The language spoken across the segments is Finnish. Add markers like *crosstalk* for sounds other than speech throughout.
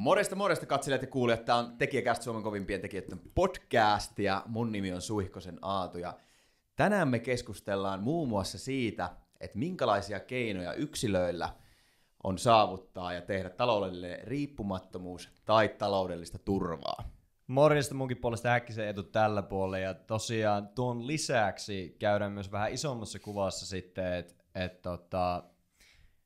Morjesta morjesta katselijat ja kuulijat, tämä on Tekijäkästä Suomen kovimpien tekijöiden podcast ja mun nimi on Suihkosen Aatu ja tänään me keskustellaan muun muassa siitä, että minkälaisia keinoja yksilöillä on saavuttaa ja tehdä taloudellinen riippumattomuus tai taloudellista turvaa. Morjesta munkin puolesta äkkisen etu tällä puolella ja tosiaan tuon lisäksi käydään myös vähän isommassa kuvassa sitten, että et tota,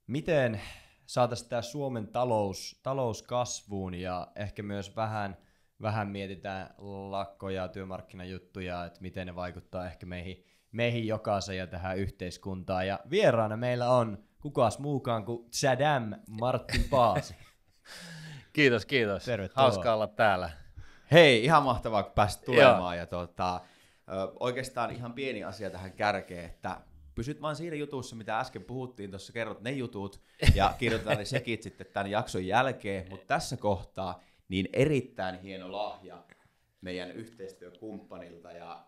miten saataisiin tämä Suomen talous, talous kasvuun ja ehkä myös vähän, vähän mietitään lakkoja työmarkkinajuttuja, että miten ne vaikuttaa ehkä meihin, meihin jokaisen ja tähän yhteiskuntaan. Ja vieraana meillä on kukaas muukaan kuin Chadam Martin Paasi. *laughs* kiitos, kiitos. Tervetuloa. Hauskaa olla täällä. Hei, ihan mahtavaa, kun pääsit tulemaan. Joo. Ja tuota, oikeastaan ihan pieni asia tähän kärkeen, että pysyt vain siinä jutussa, mitä äsken puhuttiin, tuossa kerrot ne jutut *laughs* ja kirjoitetaan ne sekit sitten tämän jakson jälkeen, mutta tässä kohtaa niin erittäin hieno lahja meidän yhteistyökumppanilta ja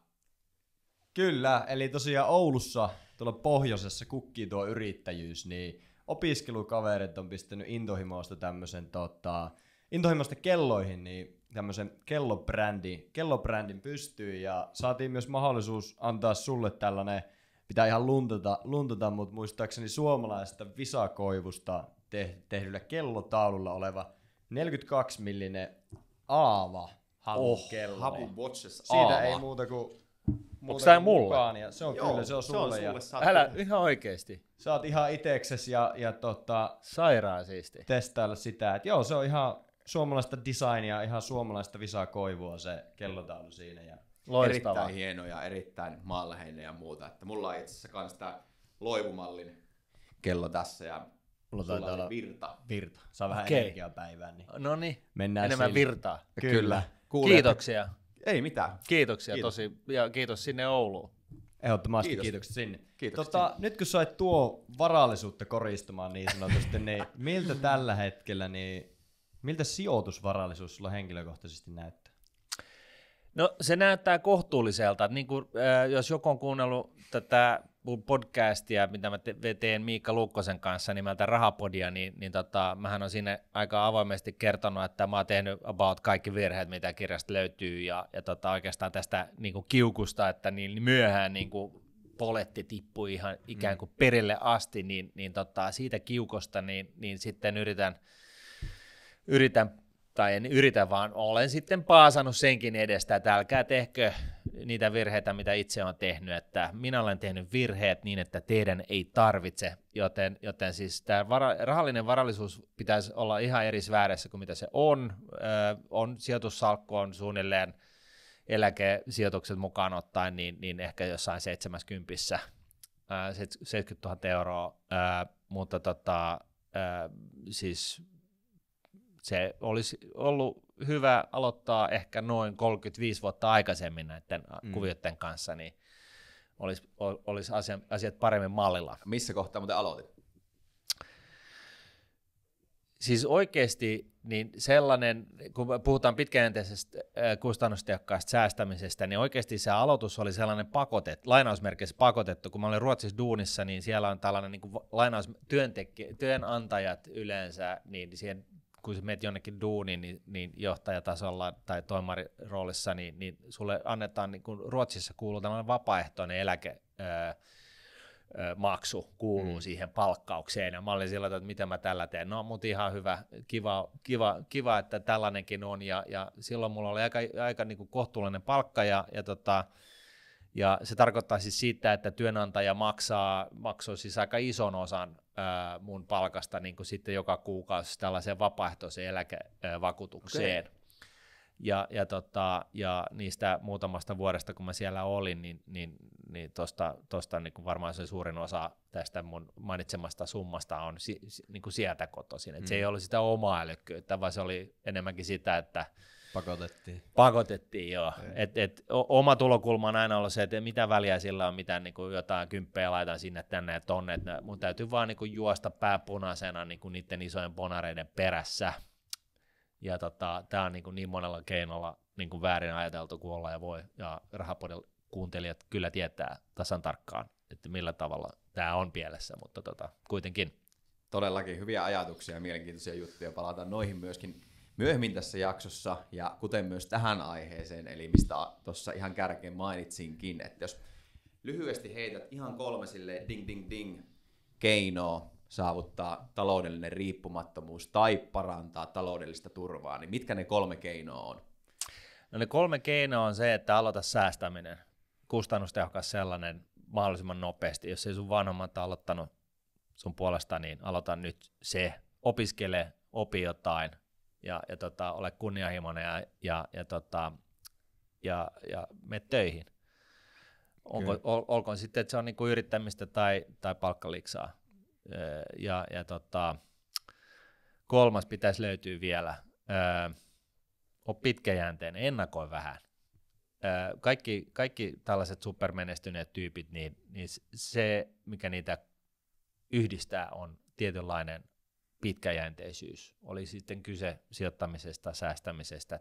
Kyllä, eli tosiaan Oulussa, tuolla pohjoisessa kukkii tuo yrittäjyys, niin opiskelukaverit on pistänyt intohimoista tämmöisen tota, intohimoista kelloihin, niin tämmöisen kellobrändin, kellobrändin pystyy ja saatiin myös mahdollisuus antaa sulle tällainen pitää ihan luntata, luntata mutta muistaakseni suomalaista visakoivusta te, tehdyllä kellotaululla oleva 42 millinen aava havukello. Oh, havu watches, Siitä aava. ei muuta kuin Onko tämä mulla? ja se on Joo, kyllä, se on sulle. Se on sulle ja... Älä, ihan oikeesti. Sä oot ihan itekses ja, ja tota, Sairaan siisti. testailla sitä. Et joo, se on ihan suomalaista designia, ihan suomalaista visaa koivua se kellotaulu siinä. Ja Loistava. erittäin hieno ja erittäin maanläheinen ja muuta. Että mulla on itse asiassa myös tämä loivumallin kello tässä ja Mulla taitaa olla virta. Virta. Saa vähän okay. energiaa päivään. Niin no niin. Mennään Enemmän sille. virtaa. Kyllä. Kyllä. kiitoksia. Että... Ei mitään. Kiitoksia kiitos. tosi. Ja kiitos sinne Ouluun. Ehdottomasti kiitos. kiitokset sinne. Kiitokset tota, sinne. Nyt kun sait tuo varallisuutta koristumaan niin sanotusti, niin miltä tällä hetkellä, niin miltä sijoitusvarallisuus sulla henkilökohtaisesti näyttää? No se näyttää kohtuulliselta. Niin kuin, äh, jos joku on kuunnellut tätä podcastia, mitä mä te- teen Miikka Lukkosen kanssa nimeltä Rahapodia, niin, niin tota, mähän on siinä aika avoimesti kertonut, että mä oon tehnyt about kaikki virheet, mitä kirjasta löytyy, ja, ja tota, oikeastaan tästä niin kuin kiukusta, että niin myöhään niin kuin poletti tippui ihan ikään mm. kuin perille asti, niin, niin tota, siitä kiukosta niin, niin sitten yritän, yritän tai en yritä, vaan olen sitten paasannut senkin edestä, että älkää tehkö niitä virheitä, mitä itse olen tehnyt, että minä olen tehnyt virheet niin, että teidän ei tarvitse, joten, joten siis tämä vara, rahallinen varallisuus pitäisi olla ihan eri sfäärissä kuin mitä se on, öö, on sijoitussalkku on suunnilleen eläkesijoitukset mukaan ottaen, niin, niin ehkä jossain 70, öö, 70 000 euroa, öö, mutta tota, öö, siis se olisi ollut hyvä aloittaa ehkä noin 35 vuotta aikaisemmin näiden mm. kuvioiden kanssa, niin olisi, olisi asiat, asiat paremmin mallilla. Missä kohtaa muuten aloitit? Siis oikeasti niin sellainen, kun puhutaan pitkäjänteisestä äh, kustannustehokkaasta säästämisestä, niin oikeasti se aloitus oli sellainen pakotet, lainausmerkeissä pakotettu. Kun mä olin Ruotsissa duunissa, niin siellä on tällainen niin kuin lainaus, työntekijä, työnantajat yleensä, niin siihen kun sä menet jonnekin duuniin, niin, niin johtajatasolla tai toimariroolissa, niin, niin sulle annetaan, niin kun Ruotsissa kuuluu tämmöinen vapaaehtoinen eläke, öö, maksu kuuluu mm. siihen palkkaukseen. Ja mä olin sillä että mitä mä tällä teen. No, mutta ihan hyvä, kiva, kiva, kiva että tällainenkin on. Ja, ja silloin mulla oli aika, aika niin kuin kohtuullinen palkka ja, ja tota, ja se tarkoittaa siis sitä, että työnantaja maksaa, maksoi siis aika ison osan mun palkasta niin kuin sitten joka kuukausi tällaiseen vapaaehtoiseen eläkevakuutukseen. Okay. Ja, ja, tota, ja niistä muutamasta vuodesta, kun mä siellä olin, niin, niin, niin tosta, tosta niin kuin varmaan se suurin osa tästä mun mainitsemasta summasta on si, si, niin kuin sieltä kotoisin. Et mm. Se ei ollut sitä omaa älykkyyttä, vaan se oli enemmänkin sitä, että – Pakotettiin. Pakotettiin, joo. Niin. Et, et, oma tulokulma on aina ollut se, että mitä väliä sillä on, mitä niin kuin jotain kymppejä laitan sinne tänne ja tonne. Et mun täytyy vaan niin kuin juosta pää punaisena niin kuin niiden isojen ponareiden perässä. Ja tota, tämä on niin, kuin niin monella keinolla niin kuin väärin ajateltu kuin olla ja voi. Ja rahapodin kuuntelijat kyllä tietää tasan tarkkaan, että millä tavalla tämä on pielessä, mutta tota, kuitenkin. Todellakin hyviä ajatuksia ja mielenkiintoisia juttuja. Palataan noihin myöskin myöhemmin tässä jaksossa ja kuten myös tähän aiheeseen, eli mistä tuossa ihan kärkeen mainitsinkin, että jos lyhyesti heität ihan kolme sille ding ding ding keinoa saavuttaa taloudellinen riippumattomuus tai parantaa taloudellista turvaa, niin mitkä ne kolme keinoa on? No ne kolme keinoa on se, että aloita säästäminen, kustannustehokas sellainen mahdollisimman nopeasti. Jos ei sun vanhemmat aloittanut sun puolesta, niin aloita nyt se. Opiskele, opi jotain, ja, ja tota, ole kunnianhimoinen ja, ja, ja, tota, ja, ja mene töihin. Onko, ol, olkoon sitten, että se on niinku yrittämistä tai, tai palkkaliksaa. Ja, ja tota, kolmas pitäisi löytyä vielä. Ö, on pitkäjänteinen, ennakoi vähän. kaikki, kaikki tällaiset supermenestyneet tyypit, niin, niin se, mikä niitä yhdistää, on tietynlainen pitkäjänteisyys. Oli sitten kyse sijoittamisesta, säästämisestä,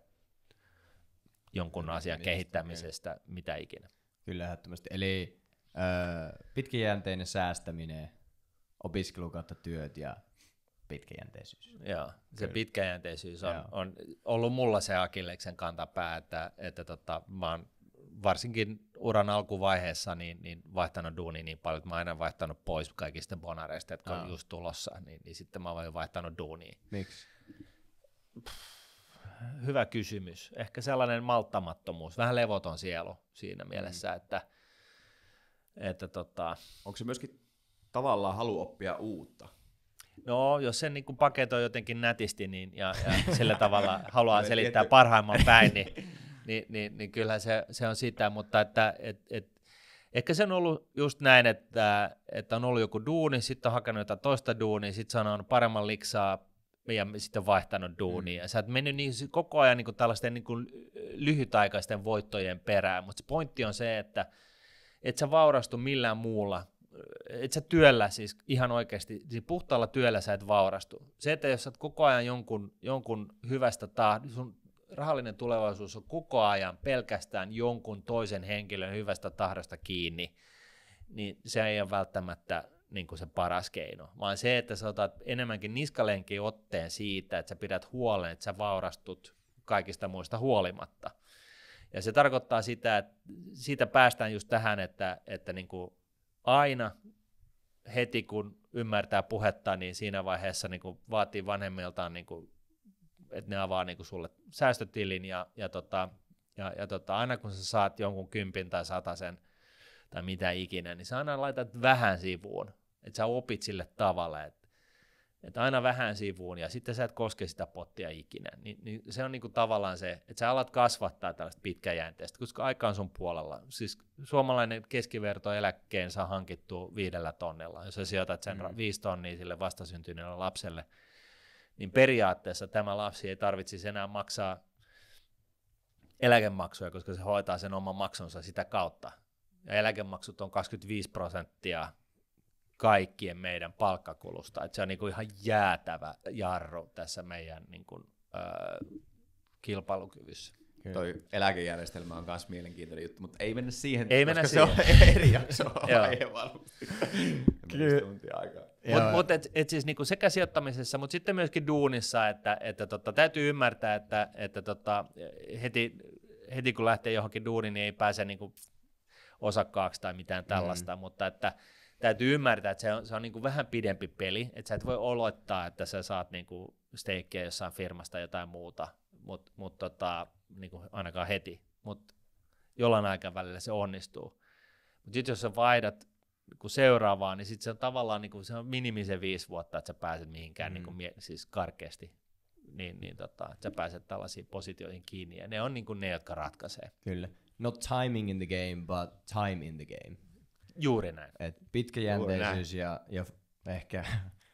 jonkun asian niin, kehittämisestä, niin. mitä ikinä. Kyllä, ehdottomasti. Eli öö, pitkäjänteinen säästäminen, opiskelu kautta työt ja pitkäjänteisyys. Joo, se Kyllä. pitkäjänteisyys on, on ollut mulla se Akilleksen kantapää, että, että tota, mä oon varsinkin uran alkuvaiheessa niin, niin vaihtanut duuni niin paljon, että mä aina vaihtanut pois kaikista bonareista, jotka on just tulossa, niin, niin sitten mä oon vaihtanut duuni. Miksi? Hyvä kysymys. Ehkä sellainen malttamattomuus, vähän levoton sielu siinä mm. mielessä, mm. että, että tota... Onko se myöskin tavallaan halu oppia uutta? No, jos sen niin paketoi jotenkin nätisti niin, ja, ja sillä tavalla *laughs* haluaa selittää parhaimman päin, niin *laughs* niin, niin, niin kyllähän se, se on sitä, mutta että et, et, ehkä se on ollut just näin, että, että on ollut joku duuni, sitten on hakenut jotain toista duunia, sitten sanonut paremman liksaa ja sitten vaihtanut duunia. Mm. Sä oot mennyt niin, koko ajan niin kuin tällaisten niin kuin lyhytaikaisten voittojen perään, mutta se pointti on se, että et sä vaurastu millään muulla, et sä työllä siis ihan oikeasti, siis puhtaalla työllä sä et vaurastu. Se, että jos sä oot koko ajan jonkun, jonkun hyvästä tahdosta, sun rahallinen tulevaisuus on koko ajan pelkästään jonkun toisen henkilön hyvästä tahdosta kiinni, niin se ei ole välttämättä niin kuin se paras keino, vaan se, että sä otat enemmänkin niskalenkin otteen siitä, että sä pidät huolen, että sä vaurastut kaikista muista huolimatta. Ja se tarkoittaa sitä, että siitä päästään just tähän, että, että niin kuin aina heti kun ymmärtää puhetta, niin siinä vaiheessa niin kuin vaatii vanhemmiltaan niin kuin että ne avaa niinku sulle säästötilin ja, ja, tota, ja, ja tota, aina kun sä saat jonkun kympin tai sen tai mitä ikinä, niin sä aina laitat vähän sivuun, että sä opit sille tavalle, että et aina vähän sivuun ja sitten sä et koske sitä pottia ikinä. Ni, niin se on niinku tavallaan se, että sä alat kasvattaa tällaista pitkäjänteistä, koska aika on sun puolella. Siis suomalainen keskiverto eläkkeen saa hankittua viidellä tonnella. Jos sä sijoitat sen mm. viisi tonnia sille vastasyntyneelle lapselle – niin periaatteessa tämä lapsi ei tarvitsisi enää maksaa eläkemaksuja, koska se hoitaa sen oman maksunsa sitä kautta. Ja eläkemaksut on 25 prosenttia kaikkien meidän palkkakulusta. Et se on niinku ihan jäätävä jarru tässä meidän niinku, ö, kilpailukyvyssä. Kyllä. Toi eläkejärjestelmä on myös mielenkiintoinen juttu, mutta ei mennä siihen, ei koska siihen. se on *laughs* eri jakso *laughs* aihe *laughs* Mutta mut et, et siis niinku sekä sijoittamisessa, mutta sitten myöskin duunissa, että, että tota, täytyy ymmärtää, että, että tota, heti, heti kun lähtee johonkin duuniin, niin ei pääse niinku osakkaaksi tai mitään mm. tällaista, mm. mutta että täytyy ymmärtää, että se on, se on niinku vähän pidempi peli, että sä et voi olettaa, että sä saat niinku steikkiä jossain firmasta jotain muuta, mutta mut tota, niin kuin ainakaan heti, mutta jollain aikavälillä se onnistuu. Mutta sitten jos sä vaihdat niin seuraavaan, niin sitten se on tavallaan niin kuin, se on minimisen viisi vuotta, että sä pääset mihinkään, mm. niin kuin, mm. siis karkeasti, niin, niin tota, että sä pääset tällaisiin positioihin kiinni, ja ne on niin kuin ne, jotka ratkaisee. Kyllä. Not timing in the game, but time in the game. Juuri näin. Et pitkäjänteisyys Juuri näin. ja, ja ehkä...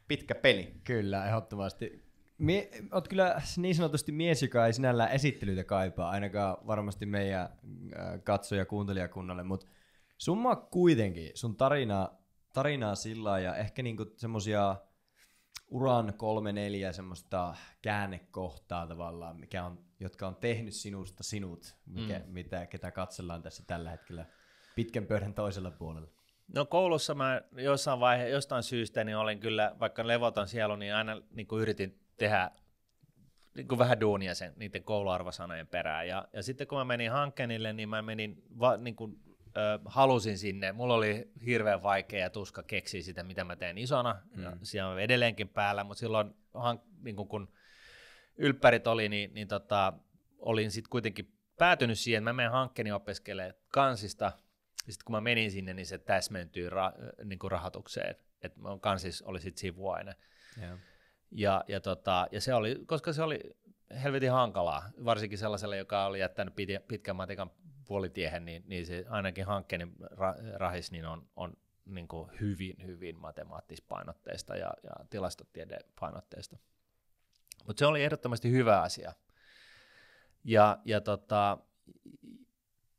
Pitkä peli. *laughs* Kyllä, ehdottomasti Mie, oot kyllä niin sanotusti mies, joka ei sinällään esittelyitä kaipaa, ainakaan varmasti meidän äh, katsoja- ja kuuntelijakunnalle, mutta summa kuitenkin sun tarina, tarinaa sillä ja ehkä niinku semmoisia uran kolme neljä semmoista käännekohtaa tavallaan, mikä on, jotka on tehnyt sinusta sinut, mikä, mm. mitä, ketä katsellaan tässä tällä hetkellä pitkän pöydän toisella puolella. No koulussa mä jossain vaihe, jostain syystä niin olen kyllä, vaikka levoton sielu, niin aina niin kuin yritin tehdä niin kuin vähän duunia sen, niiden kouluarvosanojen perään. Ja, ja sitten kun mä menin Hankenille, niin mä menin, va, niin kuin, ö, halusin sinne. Mulla oli hirveän vaikea ja tuska keksiä sitä, mitä mä teen isona. Mm. Ja siellä on edelleenkin päällä, mutta silloin hank, niin kuin, kun ylppärit oli, niin, niin tota, olin sitten kuitenkin päätynyt siihen, että mä menen Hankkeeni opiskelemaan kansista. Sitten kun mä menin sinne, niin se täsmentyy ra, niin kuin rahoitukseen. Että kansis oli sitten sivuaine. Yeah. Ja, ja, tota, ja se oli, koska se oli helvetin hankalaa, varsinkin sellaiselle, joka oli jättänyt pitkän matikan puolitiehen, niin, niin se ainakin hankkeen niin rahis niin on, on niin kuin hyvin, hyvin matemaattispainotteista ja, ja painotteista. Mutta se oli ehdottomasti hyvä asia. Ja, ja, tota,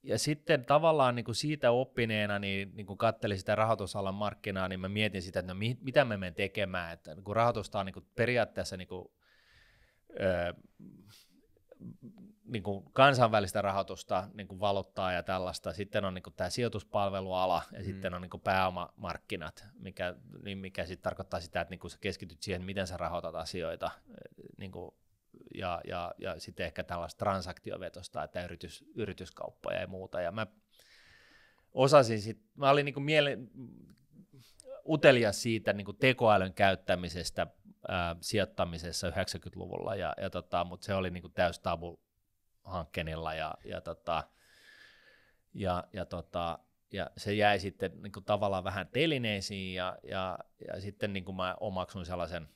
ja sitten tavallaan niin kuin siitä oppineena, niin, niin kun katselin sitä rahoitusalan markkinaa, niin mä mietin sitä, että no, mi, mitä me menen tekemään. Että, niin kun rahoitusta on niin kuin periaatteessa niin kuin, ö, niin kuin kansainvälistä rahoitusta niin kuin valottaa ja tällaista. Sitten on niin kuin tämä sijoituspalveluala ja mm. sitten on niin kuin pääomamarkkinat, mikä, niin mikä sitten tarkoittaa sitä, että niin kuin sä keskityt siihen, miten sä rahoitat asioita. Niin kuin ja, ja, ja sitten ehkä tällaista transaktiovetosta, että yritys, yrityskauppoja ja muuta. Ja mä osasin sitten, mä olin niin mielen, utelia siitä niin tekoälyn käyttämisestä ää, sijoittamisessa 90-luvulla, ja, ja tota, mutta se oli niin täys tabu hankkeenilla ja, ja, tota, ja, ja, tota, ja se jäi sitten niin tavallaan vähän telineisiin ja, ja, ja sitten niin mä omaksun sellaisen –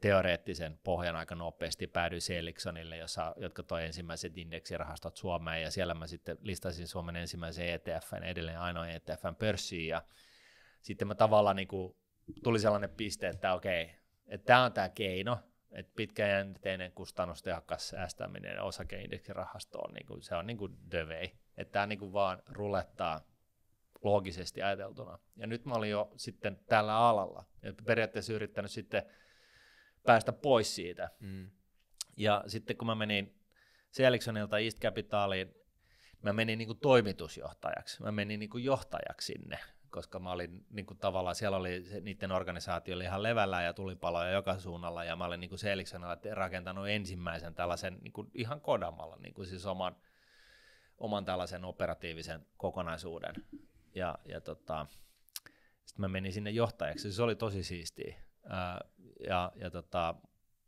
teoreettisen pohjan aika nopeasti päädyin Seliksonille, jossa, jotka toi ensimmäiset indeksirahastot Suomeen, ja siellä mä sitten listasin Suomen ensimmäisen ETFn, edelleen ainoa ETFn pörssiin, ja sitten mä tavallaan niin kuin, tuli sellainen piste, että okei, että tämä on tämä keino, että pitkäjänteinen kustannustehokas säästäminen osakeindeksirahastoon, niin kuin, se on niin kuin the way, että tämä niin kuin vaan rulettaa loogisesti ajateltuna. Ja nyt mä olin jo sitten tällä alalla, ja periaatteessa yrittänyt sitten päästä pois siitä. Mm. Ja sitten kun mä menin Seliksonilta East Capitaliin, mä menin niin kuin toimitusjohtajaksi, mä menin niin kuin johtajaksi sinne, koska mä olin niin kuin tavallaan, siellä oli se, niiden organisaatio oli ihan levällä ja tulipaloja joka suunnalla, ja mä olin niin kuin Seliksonilla rakentanut ensimmäisen tällaisen niin kuin ihan kodamalla, niin kuin siis oman, oman tällaisen operatiivisen kokonaisuuden. Ja, ja tota, sitten mä menin sinne johtajaksi, se oli tosi siistiä ja, ja tota,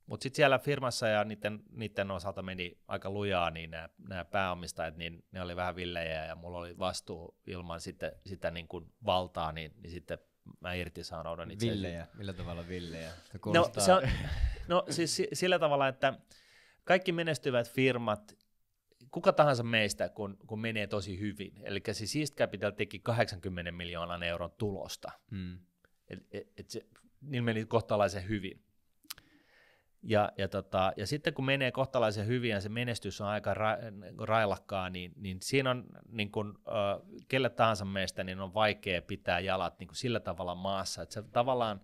mutta sitten siellä firmassa ja niiden, niiden osalta meni aika lujaa, niin nämä pääomistajat, niin ne oli vähän villejä ja mulla oli vastuu ilman sitten, sitä niin kuin valtaa, niin, niin sitten mä irtisanoudun itse. Villejä? Millä tavalla villejä? No, se on, no siis sillä tavalla, että kaikki menestyvät firmat, kuka tahansa meistä, kun, kun menee tosi hyvin. Eli siis East Capital teki 80 miljoonan euron tulosta. Hmm. Et, et, et se, niin meni kohtalaisen hyvin. Ja, ja, tota, ja sitten kun menee kohtalaisen hyvin ja se menestys on aika ra, niinku railakkaa, niin, niin siinä on niin kun, äh, kelle tahansa meistä niin on vaikea pitää jalat niin sillä tavalla maassa. Että tavallaan,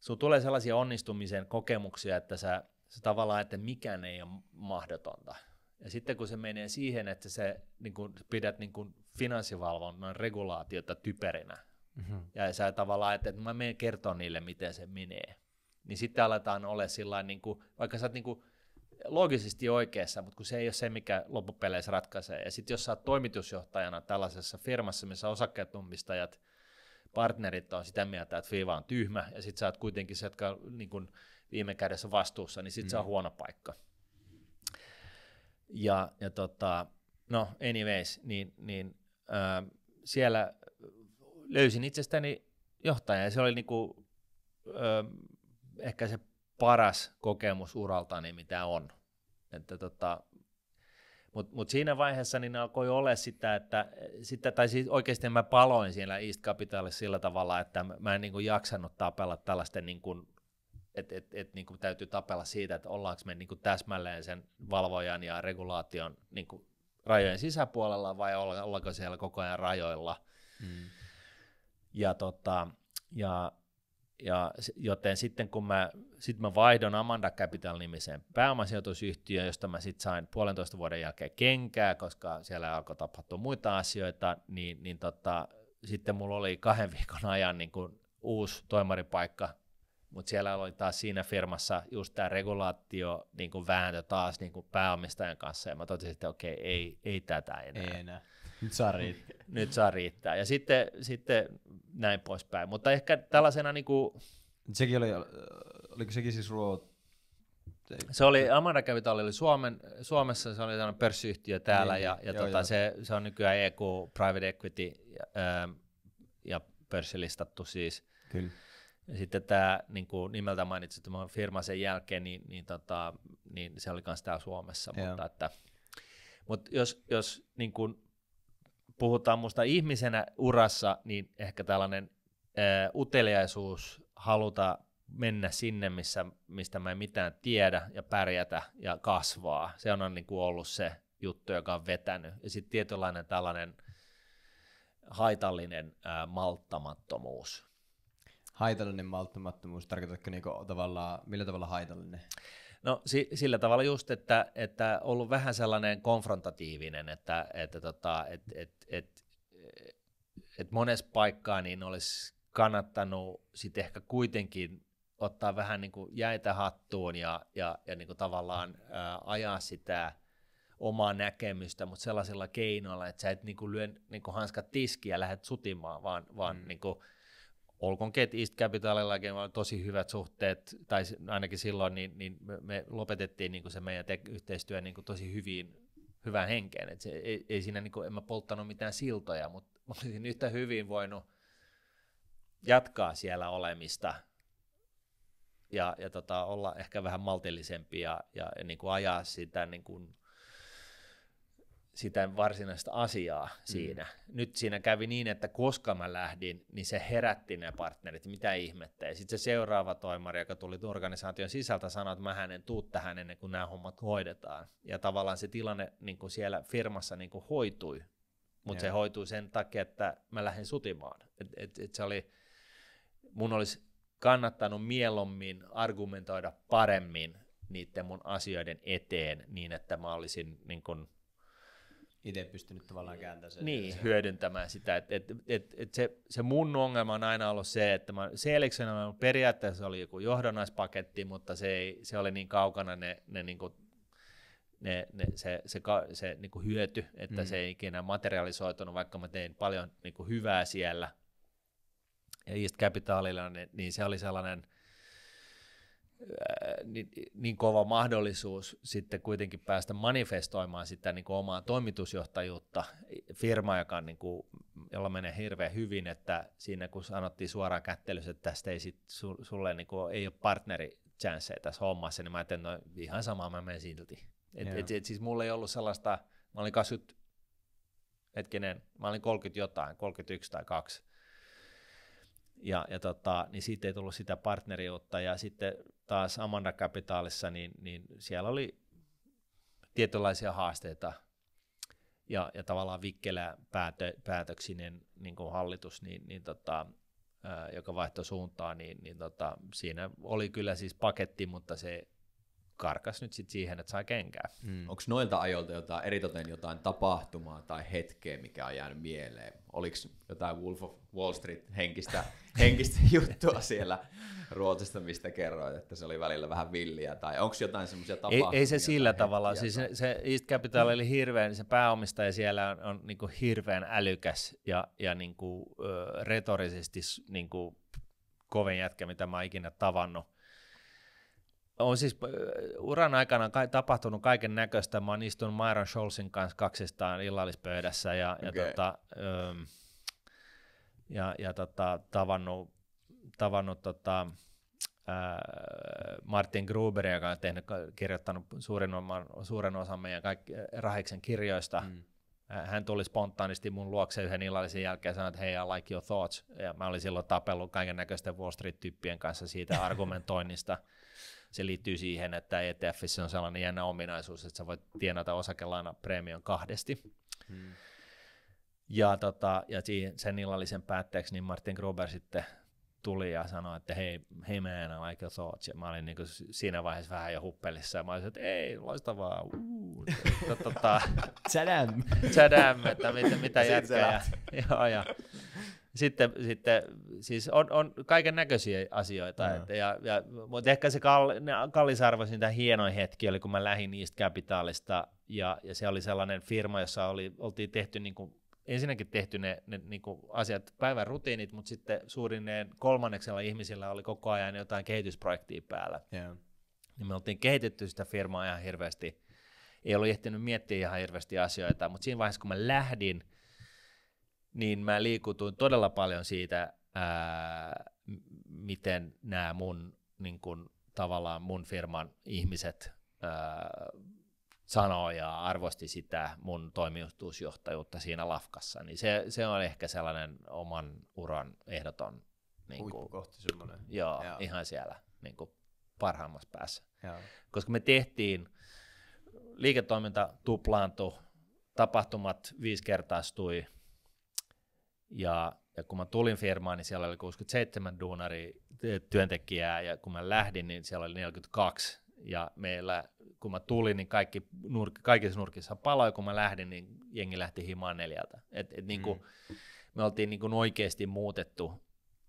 sun tulee sellaisia onnistumisen kokemuksia, että sä, sä tavallaan, että mikään ei ole mahdotonta. Ja sitten kun se menee siihen, että se niin kun, pidät niin kun finanssivalvonnan regulaatiota typerinä, Mm-hmm. Ja sä tavallaan ajattelet, että mä menen kertoa niille, miten se menee. Niin sitten aletaan olla sillä niin vaikka sä oot niin kuin, loogisesti oikeassa, mutta kun se ei ole se, mikä loppupeleissä ratkaisee. Ja sitten jos sä oot toimitusjohtajana tällaisessa firmassa, missä osakkeetumistajat, partnerit on sitä mieltä, että FIVA on tyhmä, ja sitten sä oot kuitenkin se, jotka niin kuin viime kädessä vastuussa, niin sitten mm. se on mm-hmm. huono paikka. Ja, ja tota, no anyways, niin, niin äh, siellä löysin itsestäni johtajan ja se oli niinku, ö, ehkä se paras kokemus uraltani, mitä on. Että tota, mutta mut siinä vaiheessa niin alkoi olla sitä, että sitä, tai siis oikeasti mä paloin siellä East Capitalissa sillä tavalla, että mä en niinku jaksanut tapella tällaisten, niin että et, et, niinku täytyy tapella siitä, että ollaanko me niinku täsmälleen sen valvojan ja regulaation niinku rajojen sisäpuolella vai ollaanko siellä koko ajan rajoilla. Mm. Ja, tota, ja, ja, joten sitten kun mä, sit mä vaihdon Amanda Capital-nimiseen pääomasijoitusyhtiöön, josta mä sitten sain puolentoista vuoden jälkeen kenkää, koska siellä alkoi tapahtua muita asioita, niin, niin tota, sitten mulla oli kahden viikon ajan niin kuin uusi toimaripaikka mutta siellä oli taas siinä firmassa just tämä regulaatio niin kuin vääntö taas niin kuin pääomistajan kanssa, ja mä totesin, että okei, ei, ei tätä enää. Ei enää. Nyt saa riittää. Nyt saa riittää. Ja sitten, sitten näin poispäin. Mutta ehkä tällaisena niin kuin... Sekin oli, oliko sekin siis ruo... Se oli, Amanda Capital oli Suomen, Suomessa, se oli tällainen pörssiyhtiö täällä niin, ja, niin. ja joo, tota, joo. Se, se, on nykyään EQ Private Equity ja, ähm, ja pörssilistattu siis. Kyllä. Ja sitten tämä niin kuin nimeltä mainitsettuma firma sen jälkeen, niin, niin, tota, niin se oli myös täällä Suomessa. Joo. Mutta, että, mutta jos, jos niin kuin puhutaan musta ihmisenä urassa, niin ehkä tällainen äh, uteliaisuus haluta mennä sinne, missä, mistä mä en mitään tiedä ja pärjätä ja kasvaa. Se on niin kuin ollut se juttu, joka on vetänyt. Ja sitten tietynlainen tällainen haitallinen äh, malttamattomuus. Haitallinen malttamattomuus, tarkoitatko niinku tavallaan, millä tavalla haitallinen? No si, sillä tavalla just, että, että ollut vähän sellainen konfrontatiivinen, että, että tota, et, et, et, et, et monessa paikkaa niin olisi kannattanut sitten ehkä kuitenkin ottaa vähän niin kuin jäitä hattuun ja, ja, ja niin kuin tavallaan ää, ajaa sitä omaa näkemystä, mutta sellaisilla keinoilla, että sä et niin kuin lyö niin kuin hanskat tiskiä ja lähdet sutimaan, vaan, vaan mm. niin kuin, olkoon Get East Capitalilla oli tosi hyvät suhteet, tai ainakin silloin, niin, niin me lopetettiin niin kuin se meidän te- yhteistyö niin kuin tosi hyvin, hyvään henkeen. Et se, ei, ei siinä, niin kuin, en mä polttanut mitään siltoja, mutta olisin yhtä hyvin voinut jatkaa siellä olemista ja, ja tota, olla ehkä vähän maltillisempi ja, ja, ja niin kuin ajaa sitä niin kuin sitä varsinaista asiaa mm. siinä. Mm. Nyt siinä kävi niin, että koska mä lähdin, niin se herätti ne partnerit, mitä ihmettä. Ja sitten se seuraava toimari, joka tuli organisaation sisältä, sanoi, että mä en tuu tähän ennen kuin nämä hommat hoidetaan. Ja tavallaan se tilanne niin kuin siellä firmassa niin kuin hoitui, mutta se hoitui sen takia, että mä lähdin sutimaan. Et, et, et se oli, mun olisi kannattanut mieluummin argumentoida paremmin niiden mun asioiden eteen niin, että mä olisin niin kuin – itse pystynyt tavallaan niin. kääntämään sen. Niin, sen. hyödyntämään sitä. Et, et, et, et se, se mun ongelma on aina ollut se, että mä, Selixenillä periaatteessa oli joku johdonnaispaketti, mutta se, ei, se oli niin kaukana ne, ne niin kuin ne, ne, se, se, se, se niin kuin hyöty, että mm. se ei ikinä materialisoitunut, vaikka mä tein paljon niin kuin hyvää siellä. Ja East Capitalilla, niin, niin se oli sellainen niin, niin kova mahdollisuus sitten kuitenkin päästä manifestoimaan sitä niin kuin omaa toimitusjohtajuutta firmaa, joka on niin kuin, jolla menee hirveän hyvin, että siinä kun sanottiin suoraan kättelyssä, että tästä ei sit su, sulle niin kuin, ei ole partneri tässä hommassa, niin mä ajattelin, no ihan samaa mä menen silti. Et, et, et, siis mulla ei ollut sellaista, mä olin 20, hetkinen, mä olin 30 jotain, 31 tai 2, ja, ja tota, niin siitä ei tullut sitä partneriutta. Ja sitten taas Amanda Capitalissa, niin, niin siellä oli tietynlaisia haasteita ja, ja tavallaan vikkelä päätö, päätöksinen niin kuin hallitus, niin, niin tota, joka vaihtoi suuntaa, niin, niin tota, siinä oli kyllä siis paketti, mutta se karkas nyt sit siihen, että sai kenkää. Mm. Onko noilta ajoilta jotain, eritoten jotain tapahtumaa tai hetkeä, mikä on jäänyt mieleen? Oliko jotain Wolf of Wall Street henkistä, *laughs* henkistä juttua siellä Ruotsista, mistä kerroit, että se oli välillä vähän villiä? Tai onko jotain semmoisia tapahtumia? Ei, ei se sillä tavalla. Siis se, se East Capital oli hirveän, se pääomistaja siellä on, on niin hirveän älykäs ja, ja niin kuin, ö, retorisesti niin kuin, kovin jätkä, mitä mä oon ikinä tavannut on siis äh, uran aikana ka- tapahtunut kaiken näköistä. Mä oon istunut Myron Scholzin kanssa kaksistaan illallispöydässä ja, okay. ja, tota, öm, ähm, ja, ja tota, tavannut, tavannut tota, ää, äh, Martin Gruberin, joka on tehnyt, kirjoittanut suurin, suuren osan meidän kaikki, äh, Rahiksen kirjoista. Mm. Hän tuli spontaanisti mun luokse yhden illallisen jälkeen ja sanoi, että hei, I like your thoughts. Ja mä olin silloin tapellut kaiken näköisten Wall Street-tyyppien kanssa siitä *laughs* argumentoinnista se liittyy siihen, että ETF on sellainen jännä ominaisuus, että sä voit tienata osakelainapreemion kahdesti. Hmm. Ja, tota, ja siihen, sen illallisen päätteeksi niin Martin Gruber sitten tuli ja sanoi, että hei, hei man, I like your thoughts. Ja mä olin niin kuin siinä vaiheessa vähän jo huppelissa. Ja mä olin, että ei, loistavaa. Uh, tota, *laughs* tsadam. tsadam, että mitä, mitä jätkää. *laughs* ja, sitten, sitten siis on, on kaiken näköisiä asioita. No. Että, ja, ja, mutta ehkä se kal, kallisarvoisin niin tämä hienoin hetki oli, kun mä lähdin East Capitalista, ja, ja se oli sellainen firma, jossa oli, oltiin tehty niin kuin, ensinnäkin tehty ne, ne niin kuin asiat, päivän rutiinit, mutta sitten suurinneen kolmanneksella ihmisillä oli koko ajan jotain kehitysprojektia päällä. Yeah. Niin me oltiin kehitetty sitä firmaa ihan hirveästi. Ei ollut ehtinyt miettiä ihan hirveästi asioita, mutta siinä vaiheessa, kun mä lähdin – niin mä liikutuin todella paljon siitä, ää, miten nämä mun niin kun, tavallaan mun firman ihmiset ää, sanoo ja arvosti sitä mun toimitusjohtajuutta siinä lafkassa, niin se, se on ehkä sellainen oman uran ehdoton. Niin kuin, kohti semmoinen. Joo, joo, ihan siellä niin kuin parhaimmassa päässä. Joo. Koska me tehtiin, liiketoiminta tuplaantui, tapahtumat viisi kertaistui, ja, ja kun mä tulin firmaan, niin siellä oli 67 duunari eh, työntekijää, ja kun mä lähdin, niin siellä oli 42. Ja meillä, kun mä tulin, niin kaikki nurk, kaikissa nurkissa paloi, kun mä lähdin, niin jengi lähti himaan neljältä. Et, et niin kuin, mm. me oltiin niin kuin oikeasti muutettu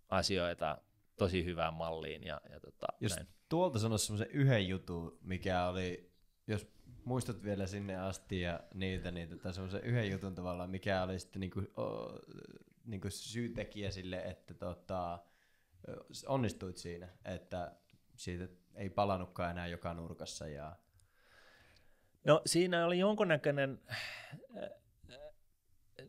asioita tosi hyvään malliin. Ja, ja tota, Jos näin. tuolta sanoisi semmoisen yhden jutun, mikä oli jos muistut vielä sinne asti ja niitä, niin tota, se yhden jutun tavallaan, mikä oli sitten niinku, o, niinku syytekijä sille, että tota, onnistuit siinä, että siitä ei palannutkaan enää joka nurkassa. Ja... No siinä oli jonkunnäköinen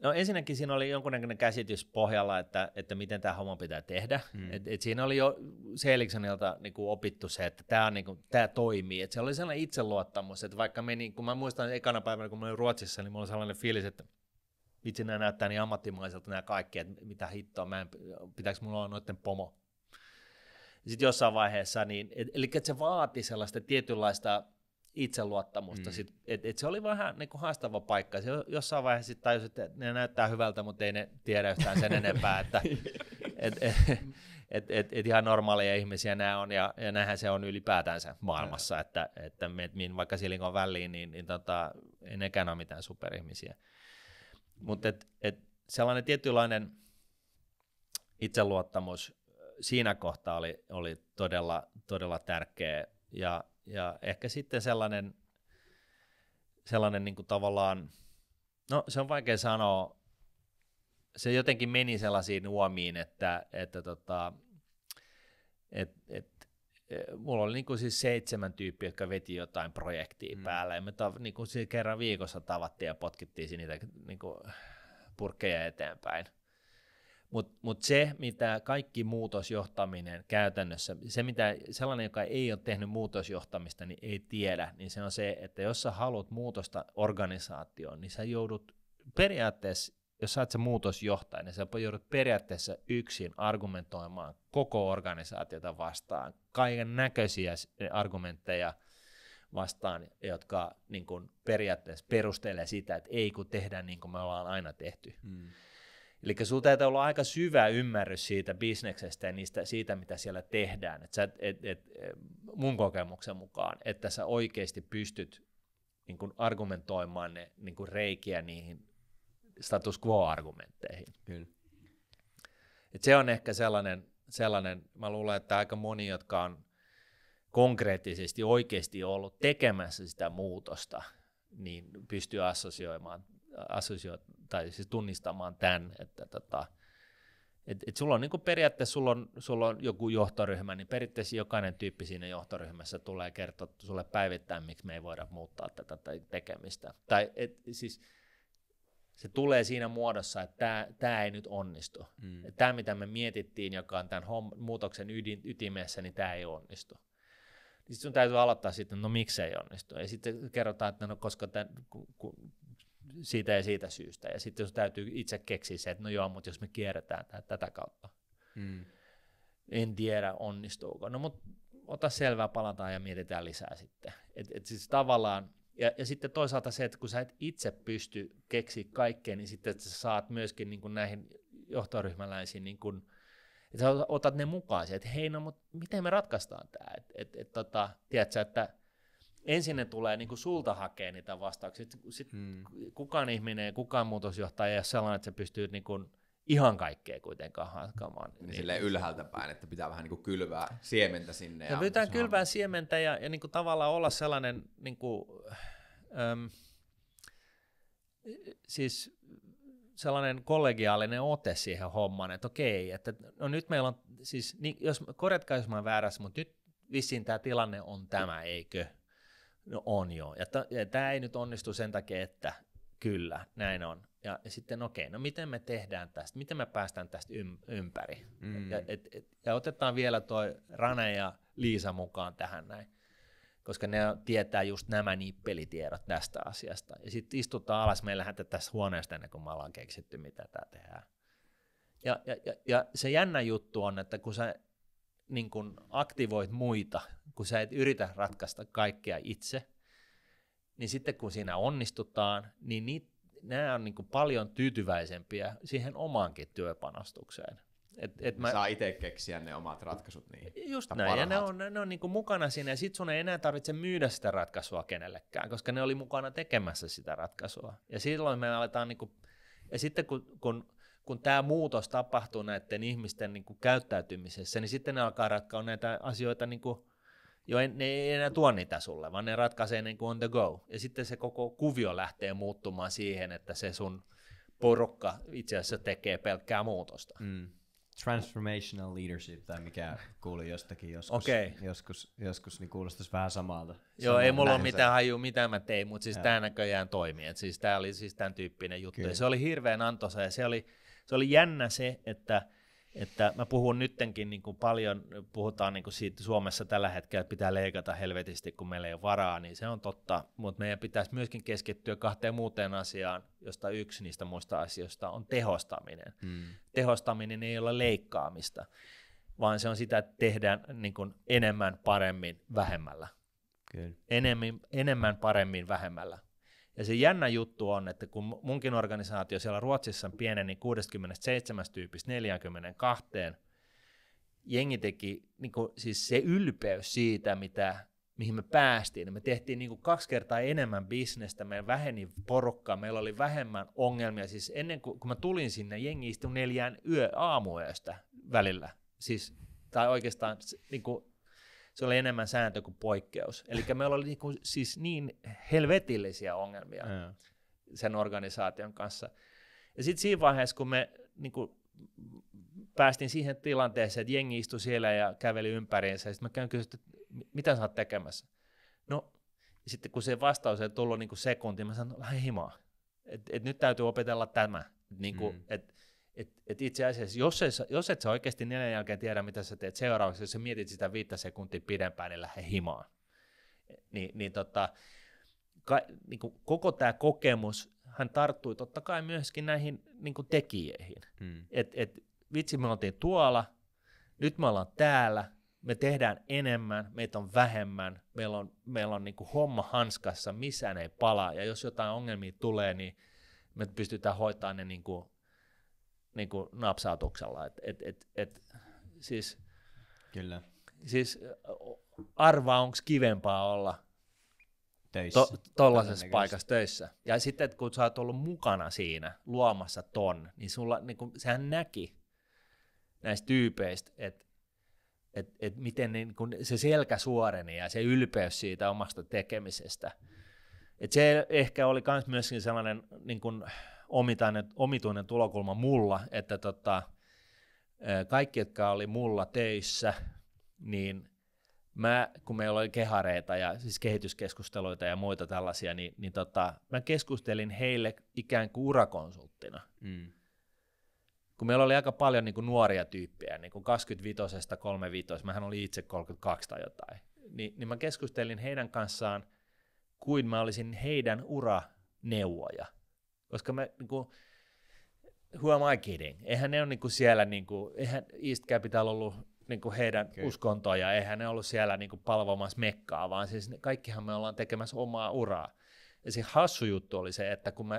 No ensinnäkin siinä oli jonkunnäköinen käsitys pohjalla, että, että miten tämä homma pitää tehdä. Mm. Et, et siinä oli jo Seeliksonilta niinku opittu se, että tämä niinku, toimii. Et se oli sellainen itseluottamus, että vaikka meni, kun mä muistan ekana päivänä, kun mä olin Ruotsissa, niin mulla oli sellainen fiilis, että vitsi nämä näyttää niin ammattimaiselta nämä kaikki, että mitä hittoa, mä en, pitääkö mulla olla noiden pomo. Sitten jossain vaiheessa, niin, et, eli että se vaati sellaista tietynlaista itseluottamusta. Mm. et, et se oli vähän niin kuin haastava paikka. Se jossain vaiheessa sitten tajus, että ne näyttää hyvältä, mutta ei ne tiedä yhtään sen enempää, että *laughs* et, et, et, et, et ihan normaaleja ihmisiä nämä on, ja, ja näinhän se on ylipäätänsä maailmassa, mm. että, että me, min, vaikka silikon väliin, niin, niin tota, ei nekään ole mitään superihmisiä. Mutta et, et sellainen tietynlainen itseluottamus siinä kohtaa oli, oli todella, todella tärkeä, ja ja ehkä sitten sellainen, sellainen niin kuin tavallaan, no se on vaikea sanoa, se jotenkin meni sellaisiin uomiin että, että tota, et, et, e, mulla oli niinku siis seitsemän tyyppiä, jotka veti jotain projektia mm. päälle. Ja me ta, niinku siis kerran viikossa tavattiin ja potkittiin niitä niinku purkkeja eteenpäin. Mutta mut se, mitä kaikki muutosjohtaminen käytännössä, se mitä sellainen, joka ei ole tehnyt muutosjohtamista, niin ei tiedä, niin se on se, että jos sä haluat muutosta organisaatioon, niin sä joudut periaatteessa, jos sä oot se muutosjohtaja, niin sä joudut periaatteessa yksin argumentoimaan koko organisaatiota vastaan, kaiken näköisiä eh, argumentteja vastaan, jotka niin kun periaatteessa perustelee sitä, että ei kun tehdään niin kuin me ollaan aina tehty. Hmm. Eli sinulla täytyy olla aika syvä ymmärrys siitä bisneksestä ja niistä, siitä, mitä siellä tehdään. Et sä, et, et, mun kokemuksen mukaan, että sä oikeasti pystyt niin kun argumentoimaan ne niin kun reikiä niihin status quo-argumentteihin. Kyllä. Et se on ehkä sellainen, sellainen, mä luulen, että aika moni, jotka on konkreettisesti oikeasti ollut tekemässä sitä muutosta, niin pystyy assosioimaan asusio, tai siis tunnistamaan tämän, että tota, et, et sulla on niin periaatteessa sulla on, sulla on joku johtoryhmä, niin periaatteessa jokainen tyyppi siinä johtoryhmässä tulee kertoa sulle päivittäin, miksi me ei voida muuttaa tätä tai tekemistä. Tai et, siis se tulee siinä muodossa, että tämä ei nyt onnistu. Mm. Tämä, mitä me mietittiin, joka on tämän homm- muutoksen ydin, ytimessä, niin tämä ei onnistu. Niin sitten sun täytyy aloittaa sitten, no miksei onnistu. Ja sitten kerrotaan, että no koska tämän, kun, kun siitä ja siitä syystä. Ja sitten jos täytyy itse keksiä se, että no joo, mutta jos me kierretään tämä tätä kautta. Mm. En tiedä, onnistuuko. No mutta ota selvää, palataan ja mietitään lisää sitten. Et, et siis tavallaan, ja, ja sitten toisaalta se, että kun sä et itse pysty keksiä kaikkea, niin sitten sä saat myöskin niin kuin näihin johtoryhmäläisiin, niin kuin, että sä otat ne mukaan, että hei no, mutta miten me ratkaistaan tämä? Että et, et, tota, tiedätkö, että ensin ne tulee niin kuin sulta hakemaan niitä vastauksia. Sitten sit hmm. kukaan ihminen kukaan muutosjohtaja ei ole sellainen, että se pystyy niin kuin ihan kaikkea kuitenkaan hakemaan. Niin, niin silleen ylhäältä päin, että pitää vähän niin kuin kylvää siementä sinne. Ja, ja pitää kylvää siementä ja, ja niin kuin tavallaan olla sellainen, niin kuin, äm, siis sellainen kollegiaalinen ote siihen hommaan, että okei, että no nyt meillä on, siis niin, jos, korjatkaa jos mä oon väärässä, mutta nyt vissiin tämä tilanne on tämä, eikö? No on joo. Ja, t- ja tämä ei nyt onnistu sen takia, että kyllä, näin on. Ja, ja sitten okei, okay, no miten me tehdään tästä, miten me päästään tästä ym- ympäri. Mm. Ja, et, et, ja otetaan vielä toi Rane ja Liisa mukaan tähän näin, koska ne tietää just nämä nippelitiedot tästä asiasta. Ja sitten istutaan alas, me lähdetään tässä huoneesta ennen kuin me ollaan keksitty, mitä tämä tehdään. Ja, ja, ja, ja se jännä juttu on, että kun sä niin kun aktivoit muita, kun sä et yritä ratkaista kaikkea itse, niin sitten kun siinä onnistutaan, niin niitä nämä on niin paljon tyytyväisempiä siihen omaankin työpanostukseen. Et, et mä... Saa itse keksiä ne omat ratkaisut niin. Just näin, parhaat. ja ne on, ne on niin mukana siinä, ja sit sun ei enää tarvitse myydä sitä ratkaisua kenellekään, koska ne oli mukana tekemässä sitä ratkaisua. Ja silloin me aletaan, niin kuin... ja sitten kun, kun kun tämä muutos tapahtuu näiden ihmisten niin kuin käyttäytymisessä, niin sitten ne alkaa ratkoa näitä asioita, niin kuin, jo en, ne ei enää tuo niitä sulle, vaan ne ratkaisee niin kuin on the go. Ja sitten se koko kuvio lähtee muuttumaan siihen, että se sun porukka itse asiassa tekee pelkkää muutosta. Mm. Transformational leadership, tai mikä kuuli jostakin joskus. Okay. Joskus, joskus niin kuulostaisi vähän samalta. Joo, Saman ei mulla ole mitään haju, mitä mä tein, mutta siis tämä näköjään toimii. Et siis tämä oli siis tämän tyyppinen juttu. Ja se oli hirveän antoisa, ja se oli, se oli jännä se, että että mä puhun nyttenkin niin kuin paljon, puhutaan niin kuin siitä Suomessa tällä hetkellä, että pitää leikata helvetisti, kun meillä ei ole varaa, niin se on totta, mutta meidän pitäisi myöskin keskittyä kahteen muuteen asiaan, josta yksi niistä muista asioista on tehostaminen. Hmm. Tehostaminen ei ole leikkaamista, vaan se on sitä, että tehdään niin kuin enemmän, paremmin, vähemmällä. Kyllä. Enemmän, enemmän, paremmin, vähemmällä. Ja se jännä juttu on, että kun munkin organisaatio siellä Ruotsissa on pieneni 67 tyypistä 42, jengi teki niin kuin, siis se ylpeys siitä, mitä, mihin me päästiin. Me tehtiin niin kuin kaksi kertaa enemmän bisnestä, meillä väheni porukkaa, meillä oli vähemmän ongelmia. Siis ennen kuin kun mä tulin sinne, jengi istui neljään yö aamuyöstä välillä. Siis, tai oikeastaan niin kuin, se oli enemmän sääntö kuin poikkeus. Eli meillä oli niinku, siis niin helvetillisiä ongelmia mm. sen organisaation kanssa. Ja sitten siinä vaiheessa, kun me niinku päästiin siihen tilanteeseen, että jengi istui siellä ja käveli ympäriinsä, ja sitten mä käyn kysyä, että mitä sä oot tekemässä? No, sitten kun se vastaus ei tullut niinku sekunti, mä sanoin, että himaa. Et, et nyt täytyy opetella tämä. niinku kuin, mm. et, et, et itse asiassa, jos, ei, jos et sä oikeasti neljän jälkeen tiedä, mitä sä teet seuraavaksi, jos sä mietit sitä viittä sekuntia pidempään, niin lähde himaan. Ni, niin tota, ka, niin kuin koko tämä kokemus, hän tarttui totta kai myöskin näihin niin kuin tekijöihin. Hmm. Et, et, vitsi, me oltiin tuolla, nyt me ollaan täällä, me tehdään enemmän, meitä on vähemmän, meillä on, meillä on niin kuin homma hanskassa, missään ei palaa, ja jos jotain ongelmia tulee, niin me pystytään hoitamaan ne niin kuin niin kuin napsautuksella. Et, et, et, et, siis, Kyllä. Siis arva onko kivempaa olla tuollaisessa To, paikassa töissä. Ja sitten, kun sä oot ollut mukana siinä luomassa ton, niin, sulla, niin kun, sehän näki näistä tyypeistä, että et, et miten niin kun se selkä suoreni ja se ylpeys siitä omasta tekemisestä. Et se ehkä oli kans myöskin sellainen niin kun, omitainen, omituinen tulokulma mulla, että tota, kaikki, jotka oli mulla töissä, niin mä, kun meillä oli kehareita ja siis kehityskeskusteluita ja muita tällaisia, niin, niin tota, mä keskustelin heille ikään kuin urakonsulttina. Mm. Kun meillä oli aika paljon niin kuin nuoria tyyppejä, niin kuin 25-35, mähän olin itse 32 tai jotain, niin, niin mä keskustelin heidän kanssaan, kuin mä olisin heidän uraneuvoja. Koska niin niinku, who am I kidding? Eihän ne ole niinku siellä, niinku, eihän East Capital ollut niinku heidän okay. uskontoa ja eihän ne ollut siellä niinku palvomassa mekkaa, vaan siis ne, kaikkihan me ollaan tekemässä omaa uraa. Ja se hassu juttu oli se, että kun,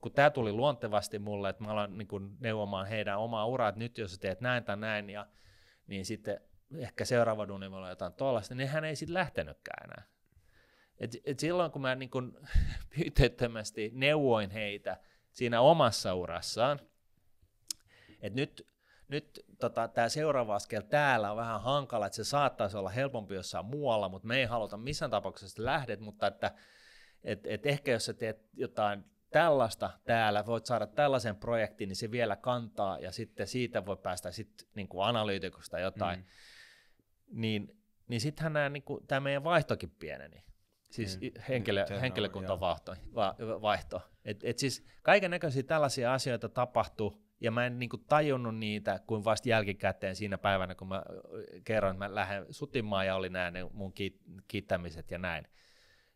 kun tämä tuli luontevasti mulle, että mä alan niin kuin neuvomaan heidän omaa uraa, että nyt jos teet näin tai näin, ja, niin sitten ehkä seuraava duuni voi olla jotain tuollaista, niin hän ei sitten lähtenytkään enää. Et, et silloin kun mä niin kun *laughs* pyytettömästi neuvoin heitä siinä omassa urassaan, että nyt, nyt tota, tämä seuraava askel täällä on vähän hankala, että se saattaisi olla helpompi jossain muualla, mutta me ei haluta missään tapauksessa lähdet, mutta että et, et ehkä jos sä teet jotain tällaista täällä, voit saada tällaisen projektin, niin se vielä kantaa ja sitten siitä voi päästä sitten niin analyytikosta jotain, mm. niin, niin sittenhän niin tämä meidän vaihtokin pieneni. Siis niin, henkilö, niin, henkilökunta vaihto. Va, vaihto. Et, et siis kaiken näköisiä tällaisia asioita tapahtuu, ja mä en niinku tajunnut niitä kuin vasta jälkikäteen siinä päivänä, kun mä että mä lähden sutimaan ja oli nämä ne mun kiittämiset ja näin.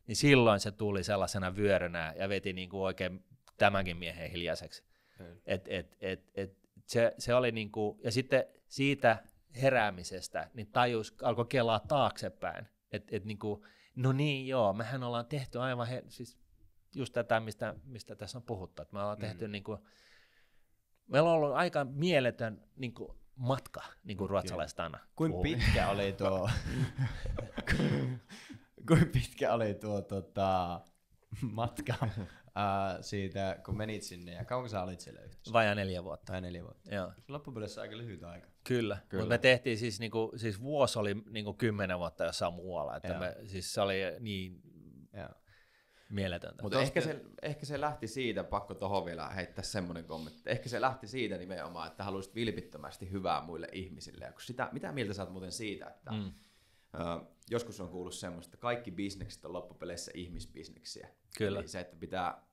Niin silloin se tuli sellaisena vyörynä ja veti niinku oikein tämänkin miehen hiljaiseksi. Niin. Et, et, et, et, se, se oli niinku, ja sitten siitä heräämisestä, niin tajus alkoi kelaa taaksepäin. Et, et niinku, no niin joo, mehän ollaan tehty aivan, he, siis just tätä, mistä, mistä tässä on puhuttu, että me ollaan mm. tehty mm-hmm. niin kuin, meillä on ollut aika mieletön niin kuin, matka niin kuin ruotsalaiset aina. Kuin pitkä oli tuo, *laughs* kuin pitkä oli tuo tota, matka uh, siitä, kun menit sinne ja kauanko sä olit siellä yhteensä? Vajaa neljä vuotta. Vajaa neljä vuotta. Joo. Loppupeleissä aika lyhyt aika. Kyllä, Kyllä. mutta me tehtiin siis, niinku, siis vuosi oli niinku kymmenen vuotta jossain muualla, että me, siis se oli niin Joo. mieletöntä. Mutta ehkä, se, ehkä se lähti siitä, pakko tuohon vielä heittää semmoinen kommentti, ehkä se lähti siitä nimenomaan, että haluaisit vilpittömästi hyvää muille ihmisille. Ja kun sitä, mitä mieltä sä oot muuten siitä, että mm. Uh, joskus on kuullut semmoista, että kaikki bisnekset on loppupeleissä ihmisbisneksiä. Kyllä. Eli se, että pitää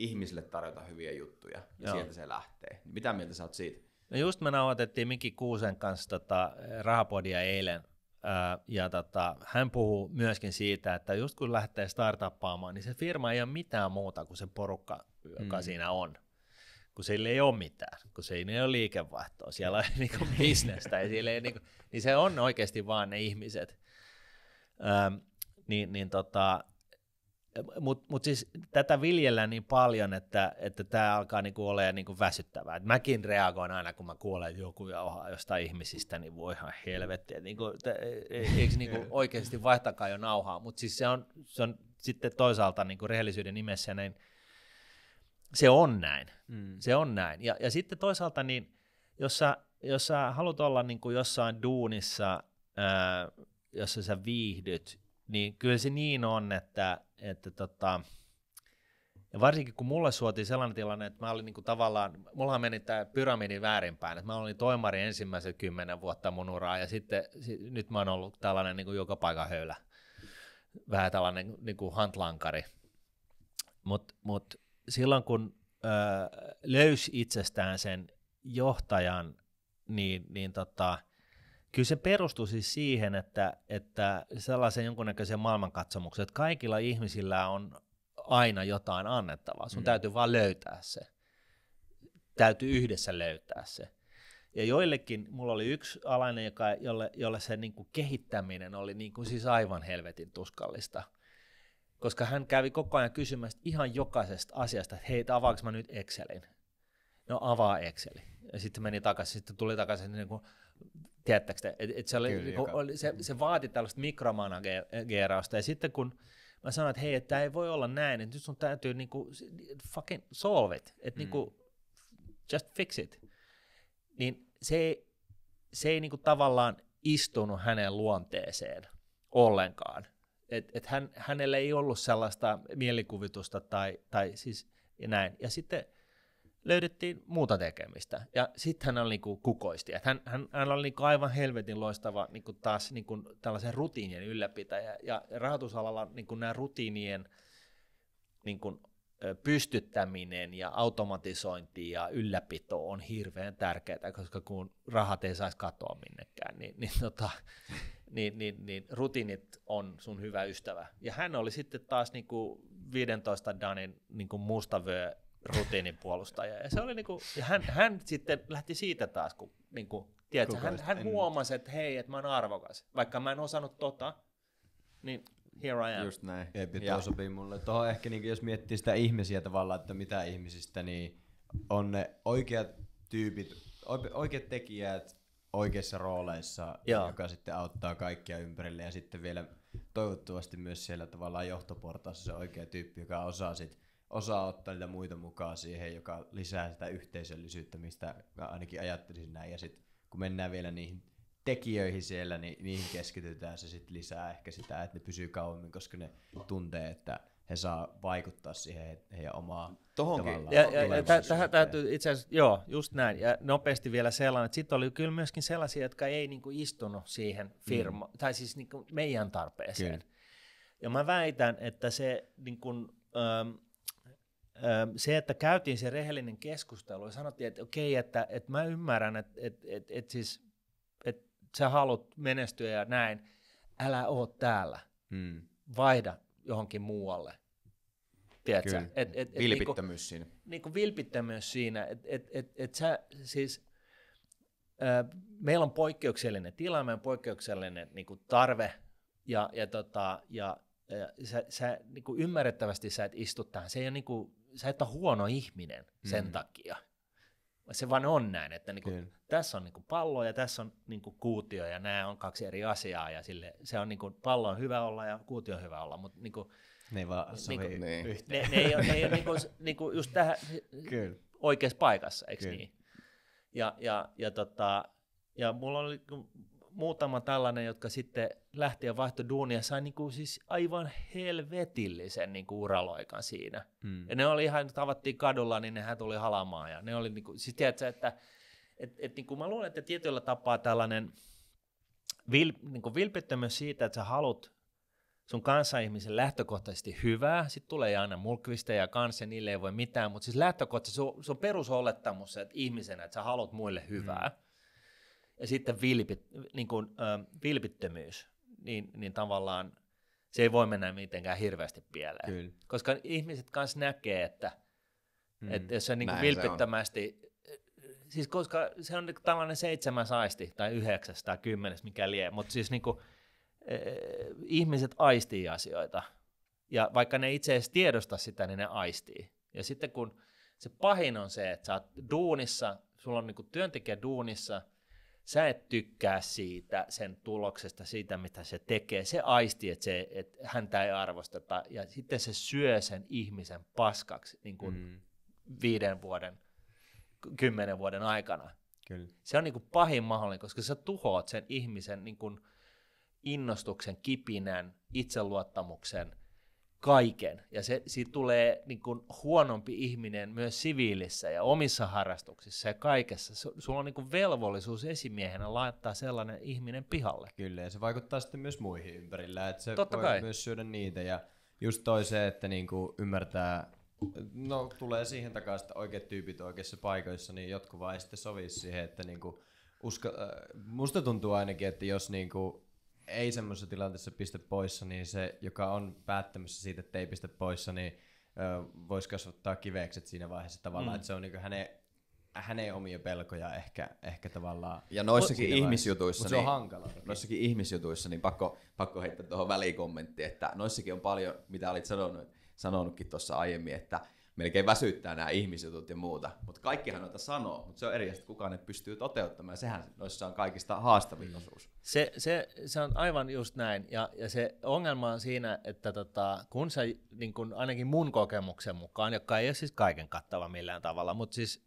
ihmisille tarjota hyviä juttuja. Ja Joo. sieltä se lähtee. Niin mitä mieltä sä oot siitä? No just me nauhoitettiin Miki Kuusen kanssa tota, rahapodia eilen, ja tota, hän puhuu myöskin siitä, että just kun lähtee startuppaamaan, niin se firma ei ole mitään muuta kuin se porukka, joka mm. siinä on. Kun sillä ei ole mitään, kun se ei ole liikevaihtoa, siellä on *laughs* niinku bisnestä, ja siellä ei niinku, niin se on oikeasti vaan ne ihmiset. Öm, niin, niin tota, mutta mut siis tätä viljellään niin paljon, että että tämä alkaa niinku olemaan niinku väsyttävää. Et mäkin reagoin aina, kun mä kuulen, että joku jauhaa jostain ihmisistä, niin voi ihan helvettiä. niinku, e, e, eikö niinku oikeasti vaihtakaa jo nauhaa? Mutta siis se on, se on sitten toisaalta niinku rehellisyyden nimessä, niin se on näin. Mm. Se on näin. Ja, ja sitten toisaalta, niin jos sä, jos sä haluat olla niinku jossain duunissa, ää, jossa sä viihdyt niin kyllä se niin on, että, että tota, ja varsinkin kun mulle suotiin sellainen tilanne, että mä olin niin kuin tavallaan, mulla meni tämä pyramidi väärinpäin, että mä olin toimari ensimmäisen kymmenen vuotta mun uraa ja sitten sit, nyt mä oon ollut tällainen kuin niinku joka paikan höylä, vähän tällainen kuin niinku hantlankari. Mutta mut silloin kun ö, löysi itsestään sen johtajan, niin, niin tota, Kyllä se perustuu siis siihen, että, että sellaisen jonkunnäköisen maailmankatsomuksen, että kaikilla ihmisillä on aina jotain annettavaa. Sun mm. täytyy vaan löytää se. Täytyy yhdessä löytää se. Ja joillekin, mulla oli yksi alainen, joka, jolle, jolle se niin kuin kehittäminen oli niin kuin siis aivan helvetin tuskallista. Koska hän kävi koko ajan kysymästä ihan jokaisesta asiasta, että hei, avaanko mä nyt Excelin? No avaa Exceli. Ja sitten meni takaisin, sitten tuli takaisin niin kuin Tiedättekö että Et, se, oli, Kyllä, niinku, oli, se, se vaati tällaista mikromanageerausta. Ja sitten kun mä sanoin, että hei, että tämä ei voi olla näin, että nyt sun täytyy niinku, fucking solve it, että niinku mm. niinku, just fix it. Niin se ei, se ei niinku tavallaan istunut hänen luonteeseen ollenkaan. Et, et hän, hänellä ei ollut sellaista mielikuvitusta tai, tai siis ja näin. Ja sitten – löydettiin muuta tekemistä. Ja sitten hän oli kuin niinku kukoisti. hän, hän, hän oli kuin niinku aivan helvetin loistava niin kuin taas niin kuin tällaisen rutiinien ylläpitäjä. Ja rahoitusalalla kuin niinku nämä rutiinien kuin pystyttäminen ja automatisointi ja ylläpito on hirveän tärkeää, koska kun rahat ei saisi katoa minnekään, niin, niin, tota, *laughs* niin, niin, niin rutiinit on sun hyvä ystävä. Ja hän oli sitten taas niin kuin 15 Danin musta mustavyö rutiinin puolustaja. Ja, se oli niinku, ja hän, hän sitten lähti siitä taas, kun niinku, tiedätkö, hän, hän huomasi, että hei, että mä oon arvokas. Vaikka mä en osannut tota, niin here I am. Just näin. Ei ja. sopii mulle. Tuohon ehkä niin jos miettii sitä ihmisiä tavallaan, että mitä ihmisistä, niin on ne oikeat tyypit, oikeat tekijät oikeissa rooleissa, Joo. joka sitten auttaa kaikkia ympärille ja sitten vielä toivottavasti myös siellä tavallaan johtoportaassa se oikea tyyppi, joka osaa sitten osaa ottaa niitä muita mukaan siihen, joka lisää sitä yhteisöllisyyttä, mistä mä ainakin ajattelisin näin. Ja sitten kun mennään vielä niihin tekijöihin siellä, niin niihin keskitytään se sitten lisää ehkä sitä, että ne pysyy kauemmin, koska ne tuntee, että he saa vaikuttaa siihen heidän omaa Tohonkin. Ja, ja, ja tähän täytyy itse asiassa, joo, just näin. Ja nopeasti vielä sellainen, että sitten oli kyllä myöskin sellaisia, jotka ei niinku istunut siihen mm. firma, mm. tai siis niinku meidän tarpeeseen. Kyllä. Ja mä väitän, että se niinku, ähm, se, että käytiin se rehellinen keskustelu ja sanottiin, että okei, okay, että, että mä ymmärrän, että, että, että, että, siis, että sä haluat menestyä ja näin, älä oo täällä, hmm. vaihda johonkin muualle. Tiedätkö? Kyllä. Et, et, et, niinku vilpittömyys niinku, siinä. Niinku vilpittömyys siinä, että et, et, et sä siis, meillä on poikkeuksellinen tilanne, meillä on poikkeuksellinen niinku tarve ja, ja, tota, ja, ja sä, sä niinku ymmärrettävästi sä et istu tähän. Se ei ole niinku sä et ole huono ihminen sen mm. takia. Se vaan on näin, että niinku, tässä on niinku pallo ja tässä on niinku kuutio ja nämä on kaksi eri asiaa. Ja sille, se on niinku, pallo on hyvä olla ja kuutio on hyvä olla, mutta niinku, ne ei vaan sovi niinku, niin. yhteen. Ne, ne ei ole, ne ei ole niinku, niinku just tähän Kyllä. oikeassa paikassa, eikö Kyllä. niin? Ja, ja, ja, tota, ja mulla oli muutama tällainen, jotka sitten lähti ja vaihtoi duunia ja sai niinku siis aivan helvetillisen niinku uraloikan siinä. Mm. Ja ne oli ihan, tavattiin kadulla, niin nehän tuli halamaan. Ja ne oli niinku, siis tiedätkö, että et, et niinku mä luulen, että tietyllä tapaa tällainen vil, niinku vilpittömyys siitä, että sä haluat sun kanssaihmisen lähtökohtaisesti hyvää, sitten tulee aina ja kanssa, niille ei voi mitään, mutta siis lähtökohtaisesti se on, se on perusolettamus, että ihmisenä, että sä haluat muille hyvää. Mm. Ja sitten vilpit, niin kuin, vilpittömyys niin, niin tavallaan se ei voi mennä mitenkään hirveästi pieleen. Kyllä. Koska ihmiset kanssa näkee, että, mm. että jos sä niin vilpittömästi, se on. siis koska se on niin tällainen seitsemäs aisti, tai yhdeksäs tai kymmenes, mikä lie, mutta siis niin kuin, eh, ihmiset aistii asioita. Ja vaikka ne itse edes tiedosta sitä, niin ne aistii. Ja sitten kun se pahin on se, että sä oot duunissa, sulla on niin työntekijä duunissa – sä et tykkää siitä, sen tuloksesta, siitä mitä se tekee. Se aisti, että, se, että häntä ei arvosteta ja sitten se syö sen ihmisen paskaksi niin kuin mm. viiden vuoden, kymmenen vuoden aikana. Kyllä. Se on niin kuin pahin mahdollinen, koska sä tuhoat sen ihmisen niin kuin innostuksen, kipinän, itseluottamuksen kaiken. Ja se, siitä tulee niin kuin huonompi ihminen myös siviilissä ja omissa harrastuksissa ja kaikessa. Sulla on niin kuin velvollisuus esimiehenä laittaa sellainen ihminen pihalle. Kyllä, ja se vaikuttaa sitten myös muihin ympärillä. Että se Totta voi kai. myös syödä niitä. Ja just toi se, että niin kuin ymmärtää, no tulee siihen takaisin, että oikeat tyypit oikeissa paikoissa, niin jotkut vaan sitten sovi siihen, että niin kuin usko, äh, musta tuntuu ainakin, että jos niin kuin ei semmoisessa tilanteessa pistä poissa, niin se, joka on päättämässä siitä, että ei pistä poissa, niin voisi kasvattaa kivekset siinä vaiheessa tavallaan, mm. että se on niin hänen hänen omia pelkoja ehkä, ehkä tavallaan. Ja noissakin Mut, ihmisjutuissa, niin, se on niin- hankala. noissakin ihmisjutuissa, niin pakko, pakko heittää tuohon välikommentti, että noissakin on paljon, mitä olit sanonut, sanonutkin tuossa aiemmin, että melkein väsyttää nämä ihmisjutut ja muuta. Mutta kaikkihan noita sanoo, mutta se on eri asia, kukaan ne pystyy toteuttamaan. Sehän noissa on kaikista haastavin mm. osuus. Se, se, se on aivan just näin. Ja, ja se ongelma on siinä, että tota, kun sä, niin kun ainakin mun kokemuksen mukaan, joka ei ole siis kaiken kattava millään tavalla, mutta siis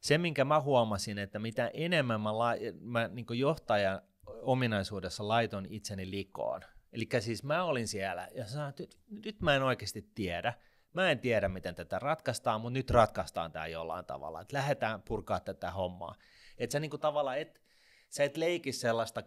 se, minkä mä huomasin, että mitä enemmän mä, la, mä niin johtajan ominaisuudessa laiton itseni likoon, Eli siis mä olin siellä ja sanoin, että nyt, nyt mä en oikeasti tiedä, Mä en tiedä, miten tätä ratkaistaan, mutta nyt ratkaistaan tämä jollain tavalla. Et lähdetään purkaa tätä hommaa. Että sä niinku tavallaan et, sä et leiki sellaista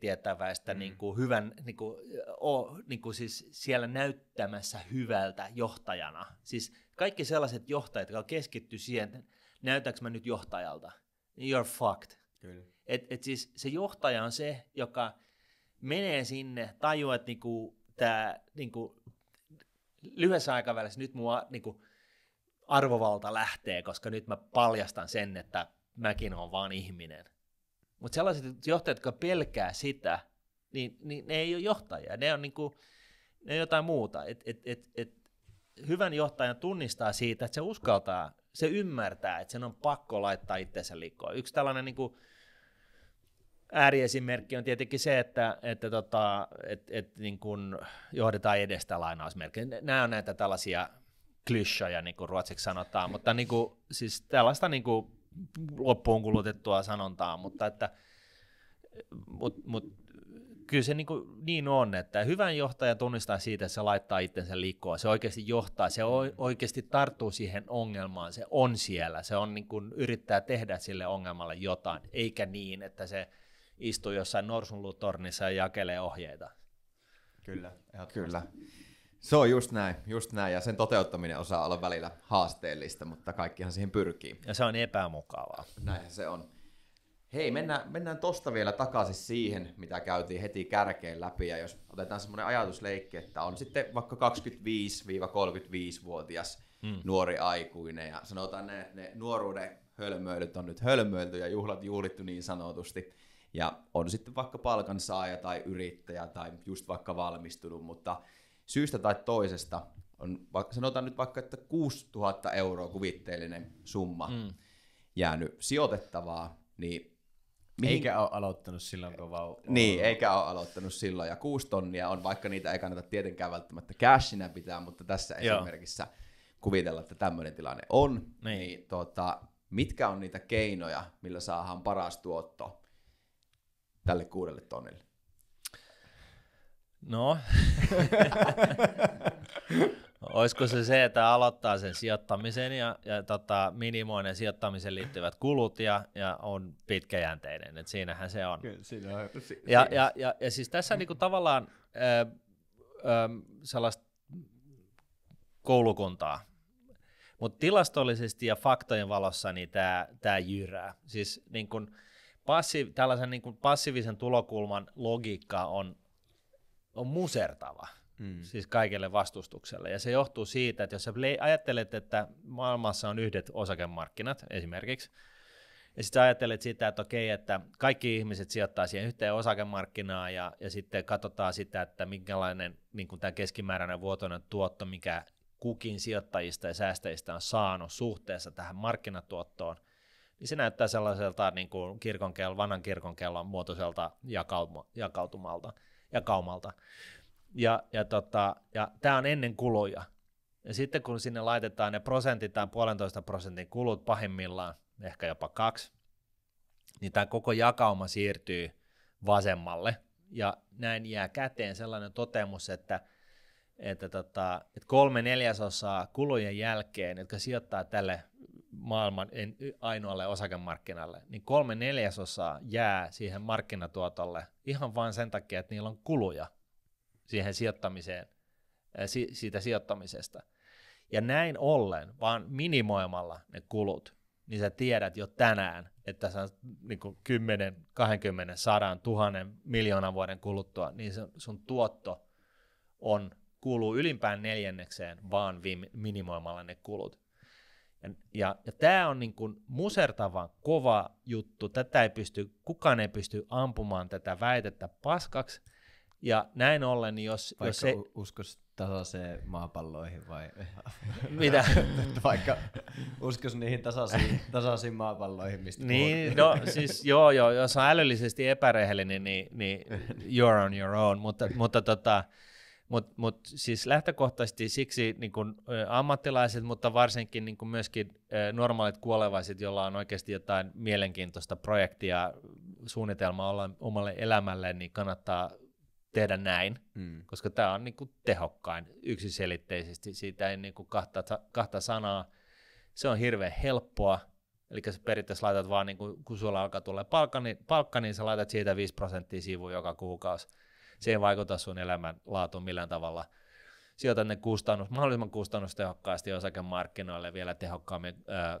tietäväistä mm. niinku hyvän, niinku, o, niinku siis siellä näyttämässä hyvältä johtajana. Siis kaikki sellaiset johtajat, jotka keskittyy siihen, näytäks mä nyt johtajalta. Niin you're fucked. Kyllä. Et, et siis se johtaja on se, joka menee sinne, tajuaa, että niinku, tämä niinku, lyhyessä aikavälissä nyt mua niin kuin, arvovalta lähtee, koska nyt mä paljastan sen, että mäkin olen vaan ihminen. Mutta sellaiset johtajat, jotka pelkää sitä, niin, niin ne ei ole johtajia, ne on, niin kuin, ne on jotain muuta. Et, et, et, et, hyvän johtajan tunnistaa siitä, että se uskaltaa, se ymmärtää, että sen on pakko laittaa itsensä liikkoon. Yksi tällainen niin kuin, ääriesimerkki on tietenkin se, että, että tota, et, et niin kun johdetaan edestä lainausmerkki, Nämä on näitä tällaisia klyschoja, niin kuin ruotsiksi sanotaan, mutta niin kuin, siis tällaista niin kuin loppuun kulutettua sanontaa, mutta että, mut, mut, kyllä se niin, kuin, niin on, että hyvän johtaja tunnistaa siitä, että se laittaa itsensä liikkoa, se oikeasti johtaa, se oikeasti tarttuu siihen ongelmaan, se on siellä, se on niin kuin, yrittää tehdä sille ongelmalle jotain, eikä niin, että se istuu jossain norsunluutornissa ja jakelee ohjeita. Kyllä, Kyllä. Se on just näin, just näin, ja sen toteuttaminen osaa olla välillä haasteellista, mutta kaikkihan siihen pyrkii. Ja se on epämukavaa. Näinhän se on. Hei, mennään, mennään tosta vielä takaisin siihen, mitä käytiin heti kärkeen läpi, ja jos otetaan semmoinen ajatusleikki, että on sitten vaikka 25-35-vuotias hmm. nuori aikuinen, ja sanotaan ne, ne nuoruuden hölmöilyt on nyt hölmöilty ja juhlat juhlittu niin sanotusti, ja on sitten vaikka palkansaaja tai yrittäjä tai just vaikka valmistunut, mutta syystä tai toisesta on, sanotaan nyt vaikka, että 6000 euroa kuvitteellinen summa mm. jäänyt sijoitettavaa, niin Mihin... Eikä ole aloittanut silloin, kun vaan... Niin, eikä ole aloittanut silloin. Ja kuusi tonnia on, vaikka niitä ei kannata tietenkään välttämättä cashinä pitää, mutta tässä Joo. esimerkissä kuvitella, että tämmöinen tilanne on. Niin. niin tota, mitkä on niitä keinoja, millä saadaan paras tuotto? tälle kuudelle tonnille? No, *laughs* olisiko se se, että aloittaa sen sijoittamisen ja, ja tota, minimoinen sijoittamiseen liittyvät kulut ja, ja on pitkäjänteinen, että siinähän se on. Kyllä, siinä on. Si- ja, ja, ja, ja siis tässä niinku tavallaan ö, ö, sellaista koulukuntaa, mutta tilastollisesti ja faktojen valossa niin tämä jyrää. Siis niin kun, passi, tällaisen niin kuin passiivisen tulokulman logiikka on, on musertava. Mm. siis kaikelle vastustukselle. Ja se johtuu siitä, että jos sä ajattelet, että maailmassa on yhdet osakemarkkinat esimerkiksi, ja sitten ajattelet sitä, että okei, että kaikki ihmiset sijoittaa siihen yhteen osakemarkkinaan ja, ja sitten katsotaan sitä, että minkälainen niin tämä keskimääräinen vuotoinen tuotto, mikä kukin sijoittajista ja säästäjistä on saanut suhteessa tähän markkinatuottoon niin se näyttää sellaiselta niin kuin kirkon kello, vanhan kirkon kellon muotoiselta jakautumalta, jakaumalta. Ja, ja, tota, ja tämä on ennen kuluja. Ja sitten kun sinne laitetaan ne prosentit tai puolentoista prosentin kulut pahimmillaan, ehkä jopa kaksi, niin tämä koko jakauma siirtyy vasemmalle. Ja näin jää käteen sellainen totemus, että, että, tota, että kolme neljäsosaa kulujen jälkeen, jotka sijoittaa tälle maailman en, ainoalle osakemarkkinalle, niin kolme neljäsosaa jää siihen markkinatuotolle ihan vain sen takia, että niillä on kuluja siihen sijoittamiseen, si, siitä sijoittamisesta. Ja näin ollen, vaan minimoimalla ne kulut, niin sä tiedät jo tänään, että sä on niin 10, 20, 100, 1000, miljoonan vuoden kuluttua, niin sun tuotto on, kuuluu ylimpään neljännekseen vaan minimoimalla ne kulut. Ja, ja, ja tämä on niin kuin musertavan kova juttu. Tätä ei pysty, kukaan ei pysty ampumaan tätä väitettä paskaksi. Ja näin ollen, niin jos... Vaikka jos se, uskos tasaiseen maapalloihin vai... *laughs* Mitä? *laughs* Vaikka uskos niihin tasaisiin, tasaisiin maapalloihin, mistä Niin, no siis *laughs* joo joo, jos on älyllisesti epärehellinen, niin, niin you're on your own, mutta, mutta tota, mutta mut siis lähtökohtaisesti siksi niin kun, ammattilaiset, mutta varsinkin niin kun myöskin normaalit kuolevaiset, joilla on oikeasti jotain mielenkiintoista projektia, suunnitelmaa omalle elämälle, niin kannattaa tehdä näin, mm. koska tämä on niin kun, tehokkain yksiselitteisesti. Siitä ei niin kun, kahta, kahta sanaa. Se on hirveän helppoa. Eli sä periaatteessa laitat vaan, niin kun, kun sulla alkaa tulla palkka, niin, palkka, niin sä laitat siitä 5 prosenttia sivuun joka kuukausi se ei vaikuta sun elämän laatuun millään tavalla. Sijoita ne kustannus, mahdollisimman kustannustehokkaasti osakemarkkinoille vielä tehokkaammin äh,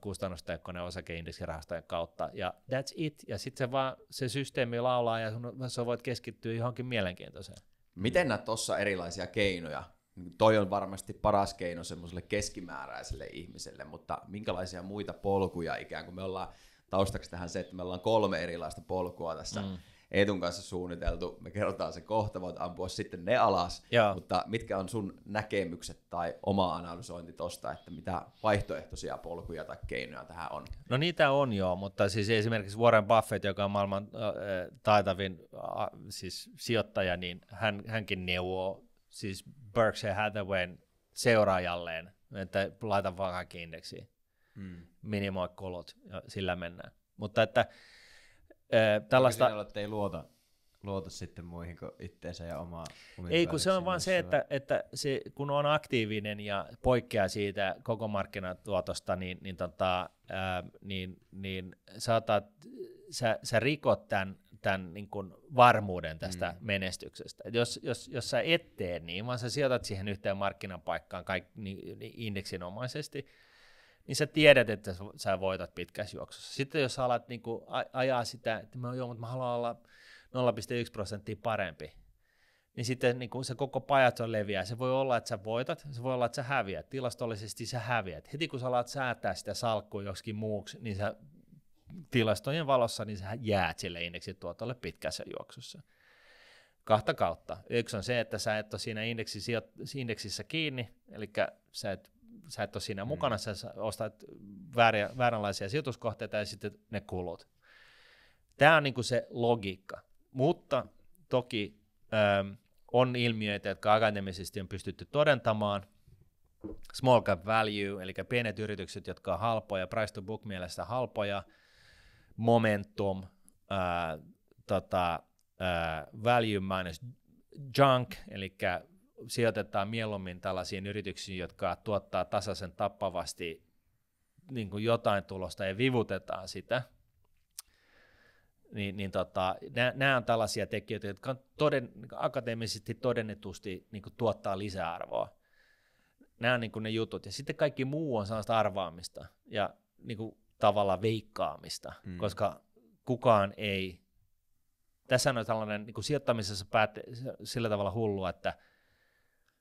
kustannustehokkainen osakeindeksirahastojen kautta. Ja that's it. Ja sitten se, vaan, se systeemi laulaa ja sun, sä voit keskittyä johonkin mielenkiintoiseen. Miten nämä tuossa erilaisia keinoja? Toi on varmasti paras keino semmoiselle keskimääräiselle ihmiselle, mutta minkälaisia muita polkuja ikään kuin me ollaan taustaksi tähän se, että me on kolme erilaista polkua tässä mm. Eetun kanssa suunniteltu, me kerrotaan se kohta, voit ampua sitten ne alas, Joo. mutta mitkä on sun näkemykset tai oma analysointi tosta, että mitä vaihtoehtoisia polkuja tai keinoja tähän on? No niitä on jo, mutta siis esimerkiksi Warren Buffett, joka on maailman taitavin siis sijoittaja, niin hän, hänkin neuvoo siis Berkshire Hathawayn seuraajalleen, että laita vaan kaikki indeksiin, mm. minimoi kolot ja sillä mennään. Mutta että tällaista... Olla, että ei luota, luota sitten muihin kuin itteensä ja omaa Ei, kun se on vaan se, että, että se, kun on aktiivinen ja poikkeaa siitä koko markkinatuotosta, niin, niin, tota, ää, niin, niin saatat, sä, sä rikot tämän, tämän niin kuin varmuuden tästä mm. menestyksestä. Et jos, jos, jos sä et tee niin, vaan sä sijoitat siihen yhteen markkinapaikkaan kaik niin, niin indeksinomaisesti – niin sä tiedät, että sä voitat pitkässä juoksussa. Sitten jos alat niin kuin ajaa sitä, että mä, joo, mutta mä haluan olla 0,1 prosenttia parempi, niin sitten niin kuin se koko on leviää. Se voi olla, että sä voitat, se voi olla, että sä häviät. Tilastollisesti sä häviät. Heti kun sä alat säätää sitä salkkua joksikin muuksi, niin sä tilastojen valossa, niin sä jäät sille indeksituotolle pitkässä juoksussa. Kahta kautta. Yksi on se, että sä et ole siinä indeksissä kiinni, eli sä et sä et ole siinä mm. mukana, sä ostat väärä, vääränlaisia sijoituskohteita ja sitten ne kulut. Tämä on niin kuin se logiikka, mutta toki ähm, on ilmiöitä, jotka akateemisesti on pystytty todentamaan. Small cap value, eli pienet yritykset, jotka on halpoja, price to book mielessä halpoja, momentum, äh, tota, äh, value minus junk, eli sijoitetaan mieluummin tällaisiin yrityksiin, jotka tuottaa tasaisen tappavasti niin kuin jotain tulosta ja vivutetaan sitä, niin, niin tota, nämä on tällaisia tekijöitä, jotka on toden, akateemisesti todennetusti niin kuin tuottaa lisäarvoa. Nämä on niin kuin ne jutut. Ja sitten kaikki muu on sellaista arvaamista ja niin kuin tavallaan veikkaamista, mm. koska kukaan ei... Tässä on tällainen niin kuin sijoittamisessa päät- sillä tavalla hullua, että –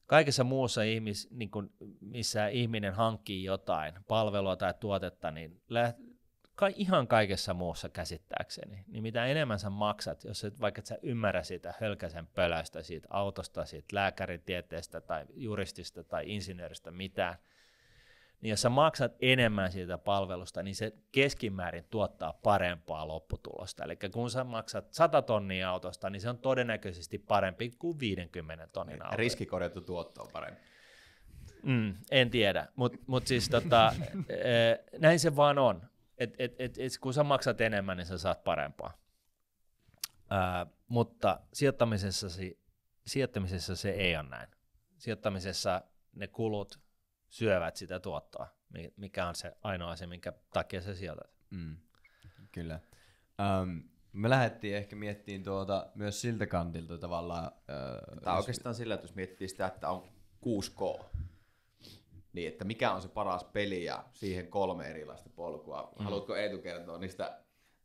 kaikessa muussa, ihmis, niin kun, missä ihminen hankkii jotain, palvelua tai tuotetta, niin läht, ka, ihan kaikessa muussa käsittääkseni, niin mitä enemmän sä maksat, jos et, vaikka et sä ymmärrä sitä hölkäsen pölästä, siitä autosta, siitä lääkäritieteestä tai juristista tai insinööristä mitään – niin jos sä maksat enemmän siitä palvelusta, niin se keskimäärin tuottaa parempaa lopputulosta. Eli kun sä maksat 100 tonnia autosta, niin se on todennäköisesti parempi kuin 50 tonnin niin, auto. Riskikorjattu tuotto on parempi. Mm, en tiedä, mutta mut siis tota, *laughs* eh, näin se vaan on. Et, et, et, et, kun sä maksat enemmän, niin sä saat parempaa. Ää, mutta sijoittamisessa, sijoittamisessa se ei ole näin. Sijoittamisessa ne kulut syövät sitä tuottoa, mikä on se ainoa asia, minkä takia se sijoitat. Mm. Kyllä. Um, me lähdettiin ehkä miettimään tuota myös siltä kantilta tavallaan. Tämä on jos... oikeastaan sillä, että jos miettii sitä, että on 6K, niin että mikä on se paras peli ja siihen kolme erilaista polkua. Mm. Haluatko Eetu kertoa niistä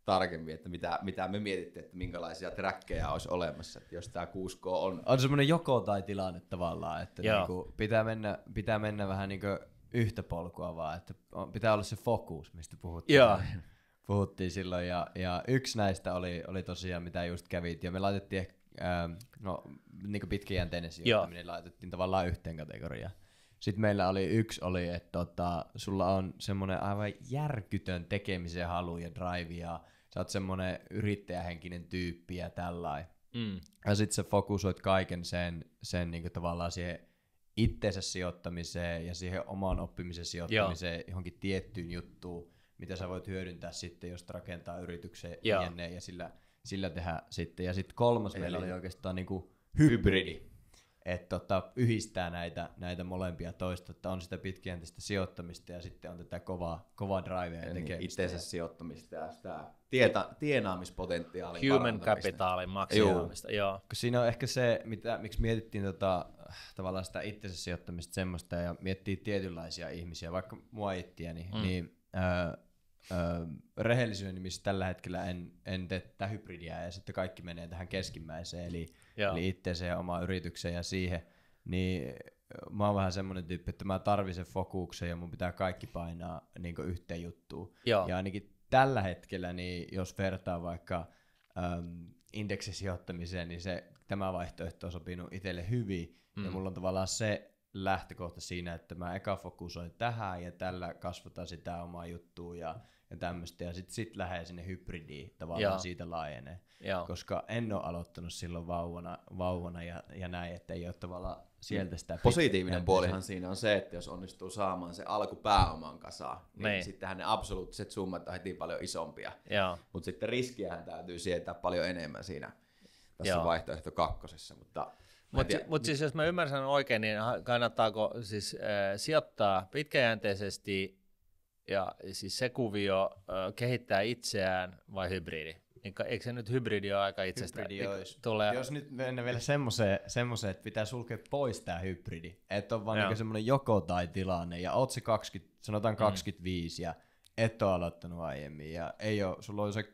tarkemmin, että mitä, mitä me mietittiin, että minkälaisia trackkejä olisi olemassa, että jos tämä 6K on. On semmoinen joko tai tilanne tavallaan, että niinku pitää, mennä, pitää mennä vähän niinku yhtä polkua vaan, että on, pitää olla se fokus, mistä puhuttiin. Joo. *laughs* puhuttiin silloin, ja, ja yksi näistä oli, oli tosiaan, mitä just kävit, ja me laitettiin ehkä, ähm, no, niin pitkäjänteinen sijoittaminen laitettiin tavallaan yhteen kategoriaan. Sitten meillä oli yksi, oli, että tota, sulla on semmoinen aivan järkytön tekemisen halu ja drive ja sä oot semmoinen yrittäjähenkinen tyyppi ja tällainen. Mm. Ja sitten sä fokusoit kaiken sen, sen niin tavallaan siihen itteensä sijoittamiseen ja siihen omaan oppimisen sijoittamiseen Joo. johonkin tiettyyn juttuun, mitä sä voit hyödyntää sitten, jos rakentaa yrityksen ja, ja sillä, sillä tehdä sitten. Ja sitten kolmas Eli meillä oli niin. oikeastaan niin hybridi. hybridi että tota, yhdistää näitä, näitä molempia toista, että on sitä pitkäjänteistä sijoittamista ja sitten on tätä kovaa, kovaa drivea ja tekemistä. Itseensä sijoittamista ja sitä tieta, tienaamispotentiaalin Human capitalin maksimaamista, joo. joo. Siinä on ehkä se, mitä, miksi mietittiin tota, äh, tavallaan sitä itsensä sijoittamista semmoista ja miettii tietynlaisia ihmisiä, vaikka mua itseäni, niin, mm. niin ö, äh, öö, äh, rehellisyyden nimissä tällä hetkellä en, en tee tätä hybridiä ja sitten kaikki menee tähän keskimmäiseen. Eli Joo. eli itteensä ja omaa yritykseen ja siihen, niin mä oon vähän semmoinen tyyppi, että mä tarvitsen fokuksen ja mun pitää kaikki painaa niin yhteen juttuun. Joo. Ja ainakin tällä hetkellä, niin jos vertaa vaikka äm, indeksisijoittamiseen, niin se, tämä vaihtoehto on sopinut itselle hyvin. Mm. Ja mulla on tavallaan se lähtökohta siinä, että mä eka fokusoin tähän ja tällä kasvataan sitä omaa juttua ja ja tämmöistä, ja sitten sit lähde sinne hybridiin tavallaan Joo. siitä laajenee. Joo. Koska en ole aloittanut silloin vauvana, vauvana ja, ja näin, että ei ole tavallaan sieltä mm. sitä... Positiivinen puolihan siinä on se, että jos onnistuu saamaan se alkupääoman kasaan, niin, niin. sittenhän ne absoluuttiset summat on heti paljon isompia. Mutta sitten riskiähän täytyy sietää paljon enemmän siinä tässä Joo. vaihtoehto kakkosessa, mutta mutta mut siis jos mä ymmärrän oikein, niin kannattaako siis äh, sijoittaa pitkäjänteisesti ja siis se kuvio äh, kehittää itseään vai hybridi? Niin eikö se nyt hybridi ole aika itsestä? Hybridi olisi. Tulee... Jos nyt mennään vielä semmoiseen, että pitää sulkea pois tämä hybridi, että on vaan niin semmoinen joko tai tilanne ja oot se 20, sanotaan 25 mm. ja et ole aloittanut aiemmin ja ei ole, sulla on se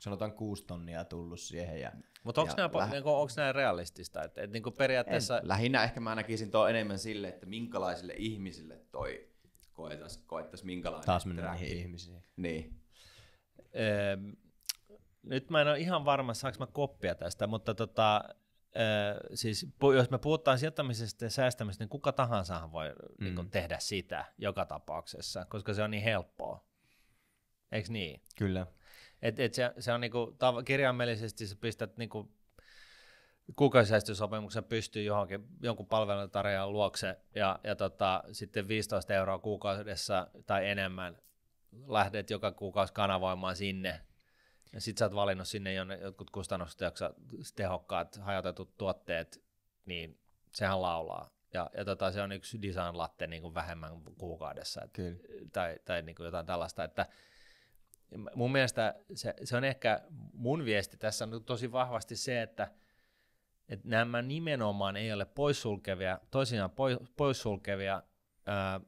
sanotaan kuusi tonnia tullut siihen. Ja, Mutta onko nämä, läh- niinku, onks realistista? Et, et niinku periaatteessa... En. Lähinnä ehkä mä näkisin tuo enemmän sille, että minkälaisille ihmisille toi koettaisiin, koettaisi minkälainen Taas mennä niihin ihmisiin. Niin. Öö, nyt mä en ole ihan varma, saanko mä koppia tästä, mutta tota, öö, siis, jos me puhutaan sijoittamisesta ja säästämisestä, niin kuka tahansa voi mm. niin kun, tehdä sitä joka tapauksessa, koska se on niin helppoa. Eikö niin? Kyllä. Et, et se, se on niinku, tav- kirjaimellisesti sä pistät niinku kuukausisäästösopimuksen pystyy johonkin jonkun palveluntarjoajan luokse ja, ja tota, sitten 15 euroa kuukaudessa tai enemmän lähdet joka kuukausi kanavoimaan sinne. Ja sit sä oot valinnut sinne jonne jotkut kustannustehokkaat hajautetut tuotteet, niin sehän laulaa. Ja, ja tota, se on yksi design latte niin kuin vähemmän kuukaudessa et, tai, tai niin kuin jotain tällaista. Että mun mielestä se, se on ehkä mun viesti tässä on tosi vahvasti se, että – että nämä nimenomaan ei ole poissulkevia, toisinaan poissulkevia, ää,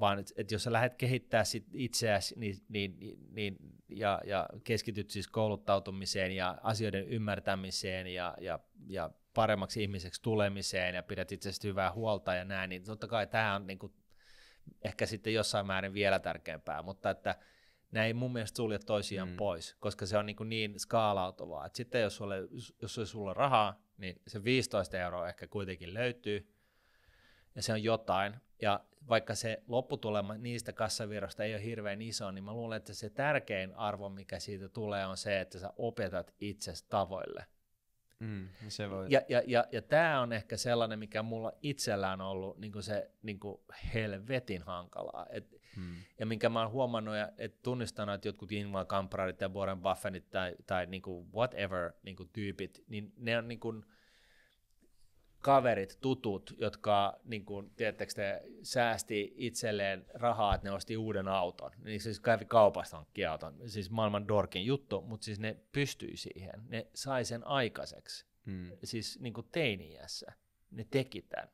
vaan että et jos sä lähdet kehittää sit itseäsi niin, niin, niin, ja, ja keskityt siis kouluttautumiseen ja asioiden ymmärtämiseen ja, ja, ja paremmaksi ihmiseksi tulemiseen ja pidät itsestä hyvää huolta ja näin, niin totta kai tämä on niinku ehkä sitten jossain määrin vielä tärkeämpää, mutta että – ne ei mun mielestä sulje toisiaan mm. pois, koska se on niinku niin, niin skaalautuvaa. Et sitten jos, sulle, jos olisi sulla rahaa, niin se 15 euroa ehkä kuitenkin löytyy, ja se on jotain. Ja vaikka se lopputulema niistä kassavirroista ei ole hirveän iso, niin mä luulen, että se tärkein arvo, mikä siitä tulee, on se, että sä opetat itsesi tavoille. Mm, niin se voi. Ja, ja, ja, ja tämä on ehkä sellainen, mikä mulla itsellään on ollut niin kuin se niin kuin helvetin hankalaa. Et, Mm. Ja minkä mä oon huomannut ja et tunnistanut, että jotkut Ingmar Kamprarit ja Warren Buffettit tai, tai niinku whatever niinku tyypit, niin ne on niinku kaverit, tutut, jotka niinku, tiedättekö te, säästi itselleen rahaa, että ne osti uuden auton. Niin siis kävi kaupasta hankki auton. Siis maailman dorkin juttu, mutta siis ne pystyi siihen. Ne sai sen aikaiseksi. hmm. Siis niinku teiniässä. Ne teki tämän.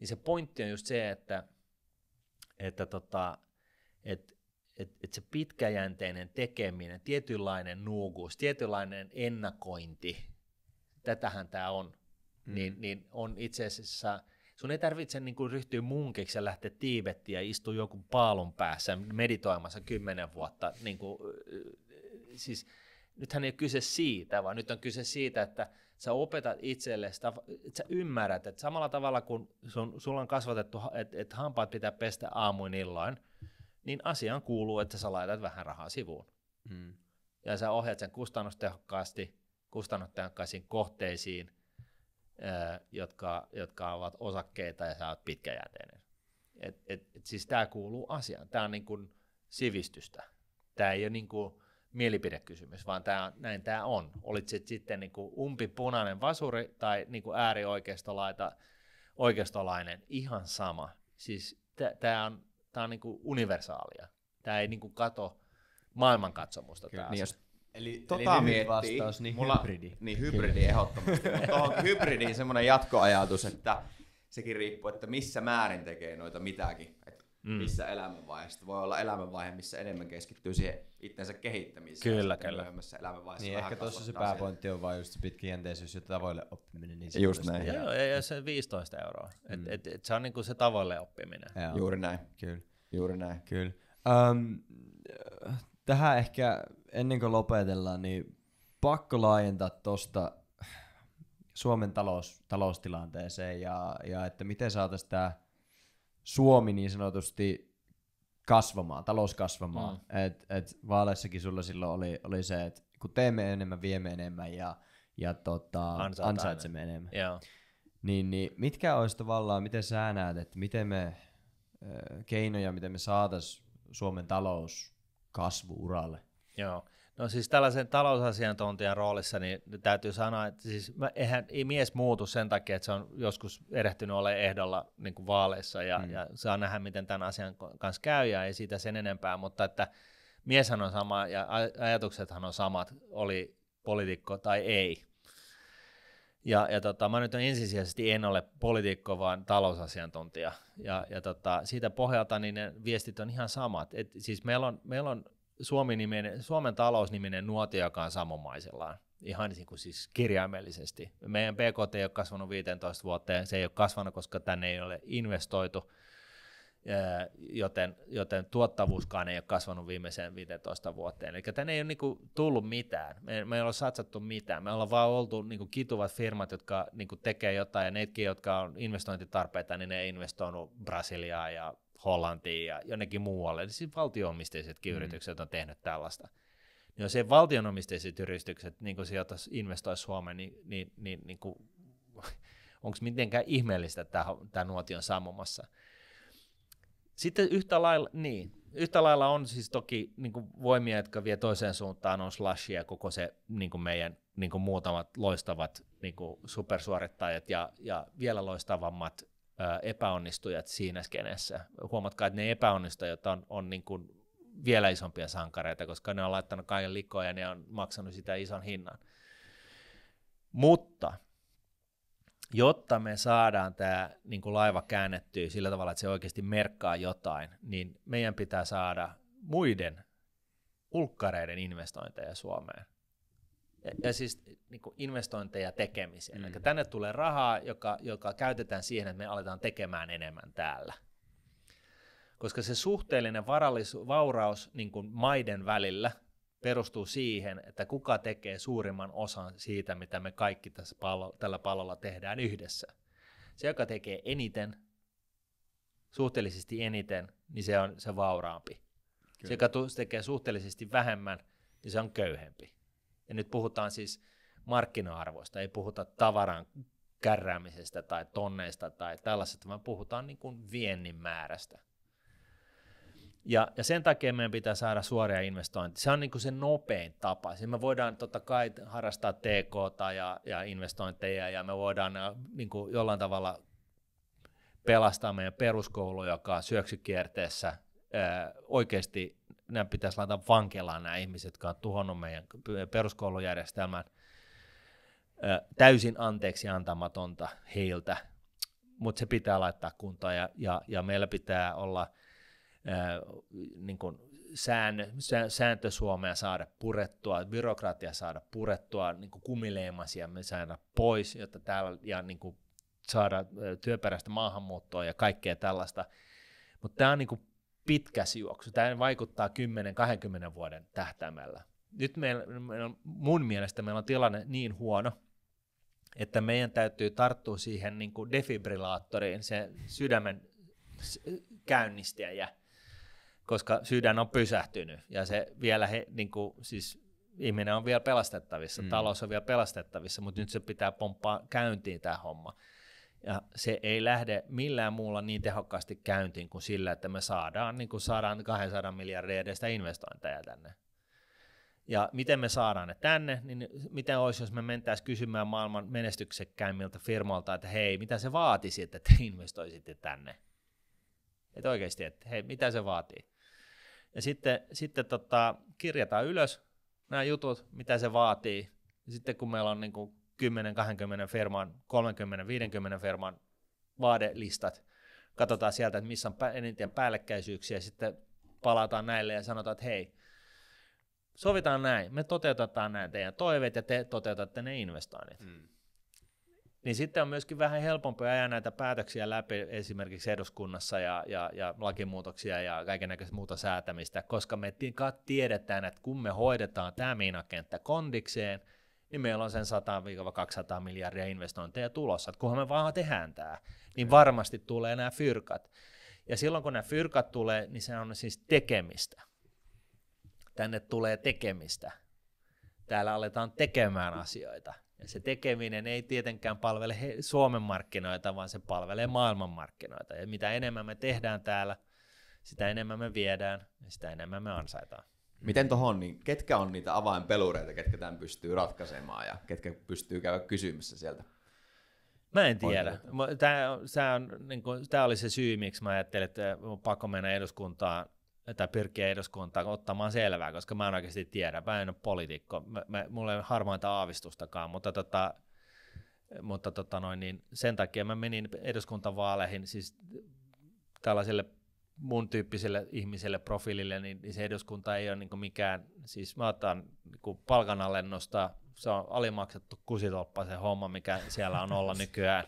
Niin se pointti on just se, että – että tota, et, et, et se pitkäjänteinen tekeminen, tietynlainen nuuguus, tietynlainen ennakointi, tätähän tämä on, mm. niin, niin on itse asiassa, sun ei tarvitse niin kuin ryhtyä munkiksi ja lähteä tiivettiin ja istua joku paalun päässä meditoimassa kymmenen vuotta. Niin kuin, siis, nythän ei ole kyse siitä, vaan nyt on kyse siitä, että – sä opetat sitä, että sä ymmärrät, että samalla tavalla kuin sun, sulla on kasvatettu, että että hampaat pitää pestä aamuin illoin, niin asiaan kuuluu, että sä laitat vähän rahaa sivuun. Hmm. Ja sä ohjaat sen kustannustehokkaasti, kustannustehokkaisiin kohteisiin, ää, jotka, jotka ovat osakkeita ja sä oot pitkäjänteinen. Et, et, et siis tämä kuuluu asiaan. Tämä on niin kuin sivistystä. Tämä ei ole niin kuin, mielipidekysymys, vaan tää on, näin tämä on. Olit sit sitten niin kuin umpipunainen vasuri tai niin kuin äärioikeistolaita, oikeistolainen, ihan sama. Siis tämä on, tää on niin kuin universaalia. Tämä ei niin kuin kato maailmankatsomusta. Kyllä, niin jos Eli, tota eli miettii, vastaus, niin mulla, hybridi. Niin hybridi ehdottomasti. Tuohon hybridiin semmoinen jatkoajatus, että sekin riippuu, että missä määrin tekee noita mitäkin. Et mm. missä elämänvaiheessa. Voi olla elämänvaihe, missä enemmän keskittyy siihen itsensä kehittämiseen. Kyllä, kyllä. Myöhemmässä elämänvaiheessa niin ehkä tuossa se pääpointti on vain just se pitkäjänteisyys ja tavoille oppiminen. Niin just näin. Ja joo, ja se 15 euroa. Mm. Et, et, et se on niinku se tavoille oppiminen. Joo. Juuri näin. Kyllä. Juuri näin. Kyllä. Um, tähän ehkä ennen kuin lopetellaan, niin pakko laajentaa tuosta Suomen talous, taloustilanteeseen ja, ja että miten saataisiin tämä Suomi niin sanotusti kasvamaan, talous kasvamaan. Mm. Et, et vaaleissakin sulla silloin oli, oli se, että kun teemme enemmän, viemme enemmän ja, ja tota, ansaitsemme enemmän. Joo. Niin, niin mitkä olisi tavallaan, miten sä näet, että miten me keinoja, miten me saataisiin Suomen talous kasvu-uralle? Joo. No siis tällaisen talousasiantuntijan roolissa niin täytyy sanoa, että siis mä, eihän ei mies muutu sen takia, että se on joskus erehtynyt olemaan ehdolla niin kuin vaaleissa ja, mm. ja saa nähdä, miten tämän asian kanssa käy ja ei siitä sen enempää, mutta että mieshän on sama ja ajatuksethan on samat, oli poliitikko tai ei. Ja, ja tota, mä nyt ensisijaisesti en ole poliitikko, vaan talousasiantuntija. Ja, ja tota, siitä pohjalta niin ne viestit on ihan samat. Et, siis meillä on, meillä on Suomi-niminen, Suomen talousniminen nuotio, joka on samomaisellaan. Ihan niin kuin siis kirjaimellisesti. Meidän BKT ei ole kasvanut 15 ja se ei ole kasvanut, koska tänne ei ole investoitu, joten, joten tuottavuuskaan ei ole kasvanut viimeiseen 15 vuoteen. Eli tänne ei ole niin kuin tullut mitään, me, me ei ole satsattu mitään, me ollaan vaan oltu niin kuin kituvat firmat, jotka niin kuin tekee jotain, ja nekin, jotka on investointitarpeita, niin ne ei investoinut Brasiliaan ja Hollantiin ja jonnekin muualle, eli siis valtioomisteisetkin mm. yritykset on tehnyt tällaista. Niin jos ei valtionomisteiset yritykset niin sijoittaisi, investoisi Suomeen, niin, niin, niin, niin *laughs* onko mitenkään ihmeellistä, että tämä nuoti on sammumassa. Sitten yhtä lailla, niin, yhtä lailla on siis toki niin kuin voimia, jotka vie toiseen suuntaan, on Slash ja koko se niin kuin meidän niin kuin muutamat loistavat niin supersuorittajat ja, ja vielä loistavammat epäonnistujat siinä skeneessä. Huomatkaa, että ne epäonnistujat on, on niin kuin vielä isompia sankareita, koska ne on laittanut kaiken likoon ja ne on maksanut sitä ison hinnan. Mutta jotta me saadaan tämä niin kuin laiva käännettyä sillä tavalla, että se oikeasti merkkaa jotain, niin meidän pitää saada muiden ulkkareiden investointeja Suomeen ja, siis niin kuin investointeja tekemiseen. Mm. tänne tulee rahaa, joka, joka käytetään siihen, että me aletaan tekemään enemmän täällä. Koska se suhteellinen varallis, vauraus niin kuin maiden välillä perustuu siihen, että kuka tekee suurimman osan siitä, mitä me kaikki tässä pallo, tällä pallolla tehdään yhdessä. Se, joka tekee eniten, suhteellisesti eniten, niin se on se vauraampi. Kyllä. Se, joka tekee suhteellisesti vähemmän, niin se on köyhempi. Ja nyt puhutaan siis markkina-arvoista, ei puhuta tavaran kärräämisestä tai tonneista tai tällaisesta, vaan puhutaan niin kuin viennin määrästä. Ja, ja sen takia meidän pitää saada suoria investointeja. Se on niin kuin se nopein tapa. Siinä me voidaan totta kai harrastaa tk ja, ja investointeja ja me voidaan äh, niin kuin jollain tavalla pelastaa meidän peruskoulu, joka on syöksykierteessä ää, äh, oikeasti nämä pitäisi laittaa vankilaan nämä ihmiset, jotka on tuhonnut meidän peruskoulujärjestelmän täysin anteeksi antamatonta heiltä, mutta se pitää laittaa kuntoon ja, ja, ja meillä pitää olla ää, niin kuin sään, sään, sääntö Suomea saada purettua, byrokratia saada purettua, niin kuin kumileimasia me saada pois, jotta täällä ja niin kuin saada työperäistä maahanmuuttoa ja kaikkea tällaista. Mutta tämä on niin kuin pitkä juoksu. Tämä vaikuttaa 10-20 vuoden tähtäimellä. Nyt meillä, mun mielestä meillä on tilanne niin huono, että meidän täytyy tarttua siihen niin kuin defibrillaattoriin, se sydämen käynnistäjä, koska sydän on pysähtynyt ja se vielä he, niin kuin, siis ihminen on vielä pelastettavissa, mm. talous on vielä pelastettavissa, mutta nyt se pitää pomppaa käyntiin tämä homma ja se ei lähde millään muulla niin tehokkaasti käyntiin kuin sillä, että me saadaan niin kuin saadaan 200 miljardia edestä investointeja tänne. Ja miten me saadaan ne tänne, niin miten olisi, jos me mentäisiin kysymään maailman menestyksekkäimmiltä firmoilta, että hei, mitä se vaatisi, että te investoisitte tänne? Että oikeasti, että hei, mitä se vaatii? Ja sitten, sitten tota, kirjataan ylös nämä jutut, mitä se vaatii. Ja sitten kun meillä on niin kuin 10-20 firman, 30-50 firman vaadelistat. Katsotaan sieltä, että missä on eniten päällekkäisyyksiä, sitten palataan näille ja sanotaan, että hei, sovitaan näin, me toteutetaan näin teidän toiveet ja te toteutatte ne investoinnit. Mm. Niin sitten on myöskin vähän helpompi ajaa näitä päätöksiä läpi esimerkiksi eduskunnassa ja, ja, ja lakimuutoksia ja kaiken näköistä muuta säätämistä, koska me tiedetään, että kun me hoidetaan tämä miinakenttä kondikseen – niin meillä on sen 100-200 miljardia investointeja tulossa, että kunhan me vaan tehdään tämä, niin varmasti tulee nämä fyrkat. Ja silloin kun nämä fyrkat tulee, niin se on siis tekemistä. Tänne tulee tekemistä. Täällä aletaan tekemään asioita. Ja se tekeminen ei tietenkään palvele Suomen markkinoita, vaan se palvelee maailman markkinoita. Ja mitä enemmän me tehdään täällä, sitä enemmän me viedään ja sitä enemmän me ansaitaan. Mm. Miten tohon, niin ketkä on niitä avainpelureita, ketkä tämän pystyy ratkaisemaan ja ketkä pystyy käydä kysymässä sieltä? Mä en tiedä. Tämä, on, niin oli se syy, miksi mä ajattelin, että on pakko mennä eduskuntaan tai pyrkiä eduskuntaan ottamaan selvää, koska mä en oikeasti tiedä. Mä en ole poliitikko. Mä, mulla ei ole harmainta aavistustakaan, mutta, tota, mutta tota noin, niin sen takia mä menin eduskuntavaaleihin siis tällaiselle mun tyyppiselle ihmiselle profiilille, niin, niin se eduskunta ei ole niin mikään, siis mä otan niin palkanalennosta, se on alimaksettu kusitolppa se homma, mikä siellä on olla *laughs* nykyään.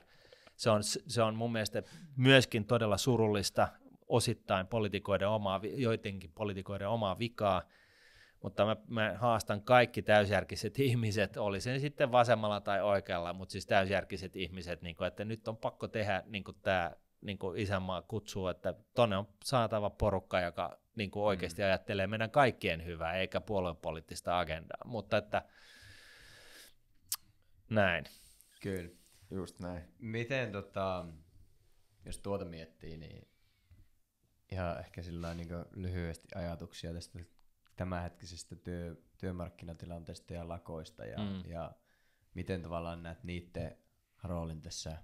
Se on, se on mun mielestä myöskin todella surullista, osittain politikoiden omaa, joidenkin politikoiden omaa vikaa, mutta mä, mä haastan kaikki täysjärkiset ihmiset, oli se sitten vasemmalla tai oikealla, mutta siis täysjärkiset ihmiset, niin kun, että nyt on pakko tehdä niin tämä niin kuin isänmaa kutsuu, että tonne on saatava porukka, joka niin kuin oikeasti mm. ajattelee meidän kaikkien hyvää, eikä puoluepoliittista agendaa. Mutta että näin. Kyllä, just näin. Miten tota, jos tuota miettii, niin ihan ehkä sillä niin lyhyesti ajatuksia tästä tämänhetkisestä työ, työmarkkinatilanteesta ja lakoista ja, mm. ja miten tavallaan näet niiden roolin tässä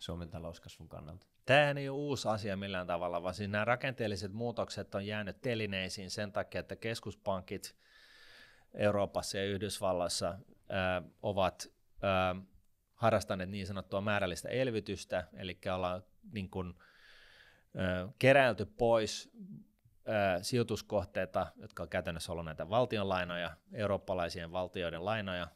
Suomen talouskasvun kannalta? Tämä ei ole uusi asia millään tavalla, vaan siis nämä rakenteelliset muutokset on jäänyt telineisiin sen takia, että keskuspankit Euroopassa ja Yhdysvalloissa äh, ovat äh, harrastaneet niin sanottua määrällistä elvytystä, eli ollaan niin kuin, äh, keräilty pois äh, sijoituskohteita, jotka on käytännössä ollut näitä valtionlainoja, eurooppalaisien valtioiden lainoja,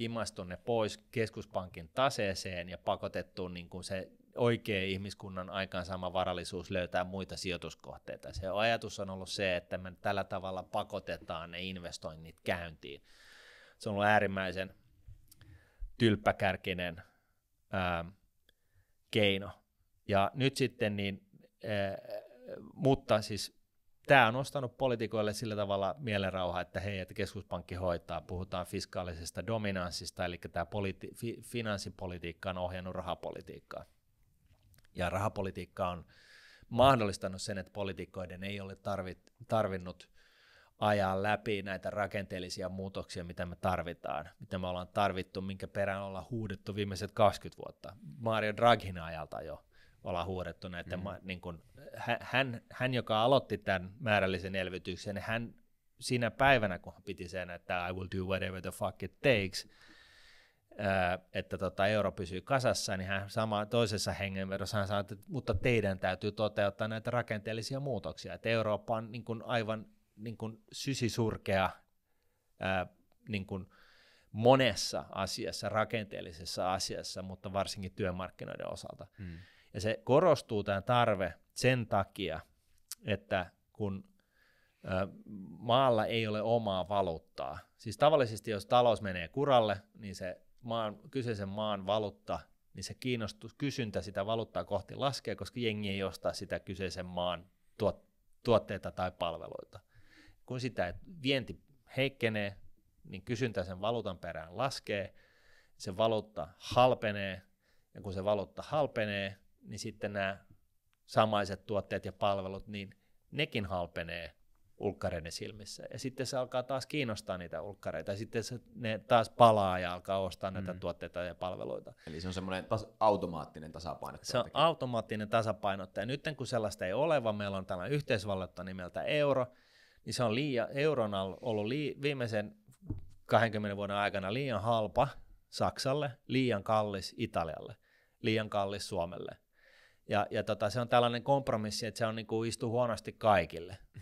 imastu ne pois keskuspankin taseeseen ja pakotettu niin kuin se oikea ihmiskunnan aikaansaama varallisuus löytää muita sijoituskohteita. Se ajatus on ollut se, että me tällä tavalla pakotetaan ne investoinnit käyntiin. Se on ollut äärimmäisen tylppäkärkinen ää, keino. Ja nyt sitten niin, ää, mutta siis tämä on ostanut poliitikoille sillä tavalla mielenrauhaa, että hei, että keskuspankki hoitaa, puhutaan fiskaalisesta dominanssista, eli tämä politi- fi- finanssipolitiikka on ohjannut rahapolitiikkaa. Ja rahapolitiikka on mahdollistanut sen, että poliitikkoiden ei ole tarvit- tarvinnut ajaa läpi näitä rakenteellisia muutoksia, mitä me tarvitaan, mitä me ollaan tarvittu, minkä perään ollaan huudettu viimeiset 20 vuotta. Mario Draghin ajalta jo ollaan huudettu näitä. mm. Mm-hmm. niin kun, hän, hän, joka aloitti tämän määrällisen elvytyksen, niin hän siinä päivänä, kun hän piti sen, että I will do whatever the fuck it takes, että tota, euro pysyy kasassa, niin hän sama, toisessa hengenvedossa hän sanoi, että mutta teidän täytyy toteuttaa näitä rakenteellisia muutoksia, että Eurooppa on niin kun, aivan niin kun, sysisurkea niin kun, monessa asiassa, rakenteellisessa asiassa, mutta varsinkin työmarkkinoiden osalta. Mm. Ja se korostuu tämä tarve sen takia, että kun maalla ei ole omaa valuuttaa. Siis tavallisesti jos talous menee kuralle, niin se maan, kyseisen maan valuutta, niin se kiinnostus, kysyntä sitä valuuttaa kohti laskee, koska jengi ei osta sitä kyseisen maan tuot, tuotteita tai palveluita. Kun sitä vienti heikkenee, niin kysyntä sen valuutan perään laskee, se valuutta halpenee, ja kun se valuutta halpenee, niin sitten nämä samaiset tuotteet ja palvelut, niin nekin halpenee ulkkareiden silmissä. Ja sitten se alkaa taas kiinnostaa niitä ulkkareita. Ja sitten se, ne taas palaa ja alkaa ostaa mm. tuotteita ja palveluita. Eli se on semmoinen tas- automaattinen tasapaino. Se on automaattinen tasapainottaja. Nyt kun sellaista ei ole, vaan meillä on tällainen yhteisvaluutta nimeltä euro, niin se on liian, euro on ollut lii, viimeisen 20 vuoden aikana liian halpa Saksalle, liian kallis Italialle, liian kallis Suomelle, ja, ja tota, se on tällainen kompromissi, että se on niinku istu huonosti kaikille. *laughs*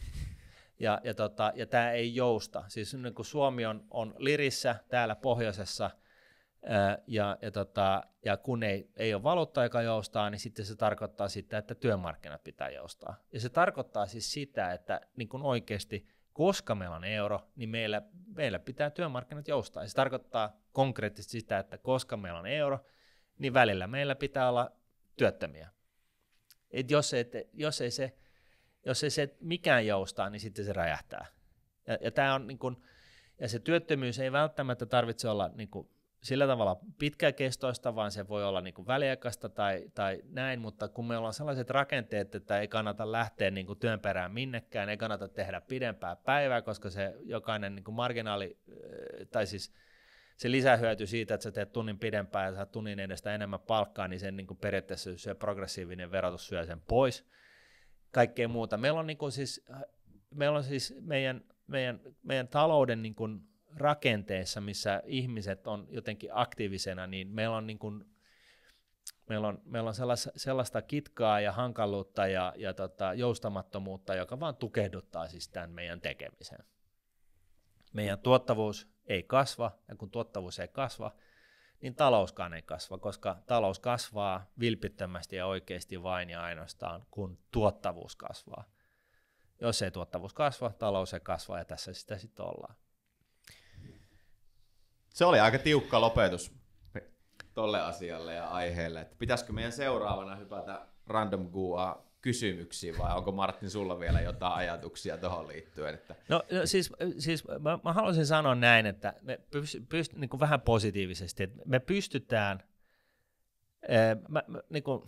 Ja, ja, tota, ja tämä ei jousta. Siis niin kuin Suomi on, on lirissä täällä pohjoisessa, ää, ja, ja, tota, ja kun ei, ei ole valuutta, joka joustaa, niin sitten se tarkoittaa sitä, että työmarkkinat pitää joustaa. Ja se tarkoittaa siis sitä, että niin kuin oikeasti, koska meillä on euro, niin meillä, meillä pitää työmarkkinat joustaa. Ja se tarkoittaa konkreettisesti sitä, että koska meillä on euro, niin välillä meillä pitää olla työttömiä. Et jos, et, jos, ei se, jos ei se mikään joustaa, niin sitten se räjähtää. Ja, ja, tää on niin kun, ja se työttömyys ei välttämättä tarvitse olla niin kun, sillä tavalla pitkäkestoista, vaan se voi olla niin kuin väliaikaista tai, tai näin, mutta kun me ollaan sellaiset rakenteet, että ei kannata lähteä niin työn perään minnekään, ei kannata tehdä pidempää päivää, koska se jokainen niin marginaali, tai siis – se lisähyöty siitä, että sä teet tunnin pidempään ja saat tunnin edestä enemmän palkkaa, niin sen niin kuin periaatteessa se progressiivinen verotus syö sen pois. Kaikkea muuta. Meillä on, niin kuin siis, meillä on siis meidän, meidän, meidän talouden niin kuin rakenteessa, missä ihmiset on jotenkin aktiivisena, niin meillä on niin kuin meillä on, meillä on sellaista, sellaista kitkaa ja hankaluutta ja, ja tota, joustamattomuutta, joka vaan tukehduttaa siis tämän meidän tekemisen. Meidän tuottavuus ei kasva, ja kun tuottavuus ei kasva, niin talouskaan ei kasva, koska talous kasvaa vilpittömästi ja oikeasti vain ja ainoastaan, kun tuottavuus kasvaa. Jos ei tuottavuus kasva, talous ei kasva ja tässä sitä sitten ollaan. Se oli aika tiukka lopetus tolle asialle ja aiheelle. Että pitäisikö meidän seuraavana hypätä Random guaa kysymyksiin vai onko Martin sulla vielä jotain ajatuksia tuohon liittyen? Että... No, no siis, siis mä, mä haluaisin sanoa näin, että me pyst, pyst, niin kuin vähän positiivisesti, että me pystytään, ää, eh, mä, mä, niin kuin,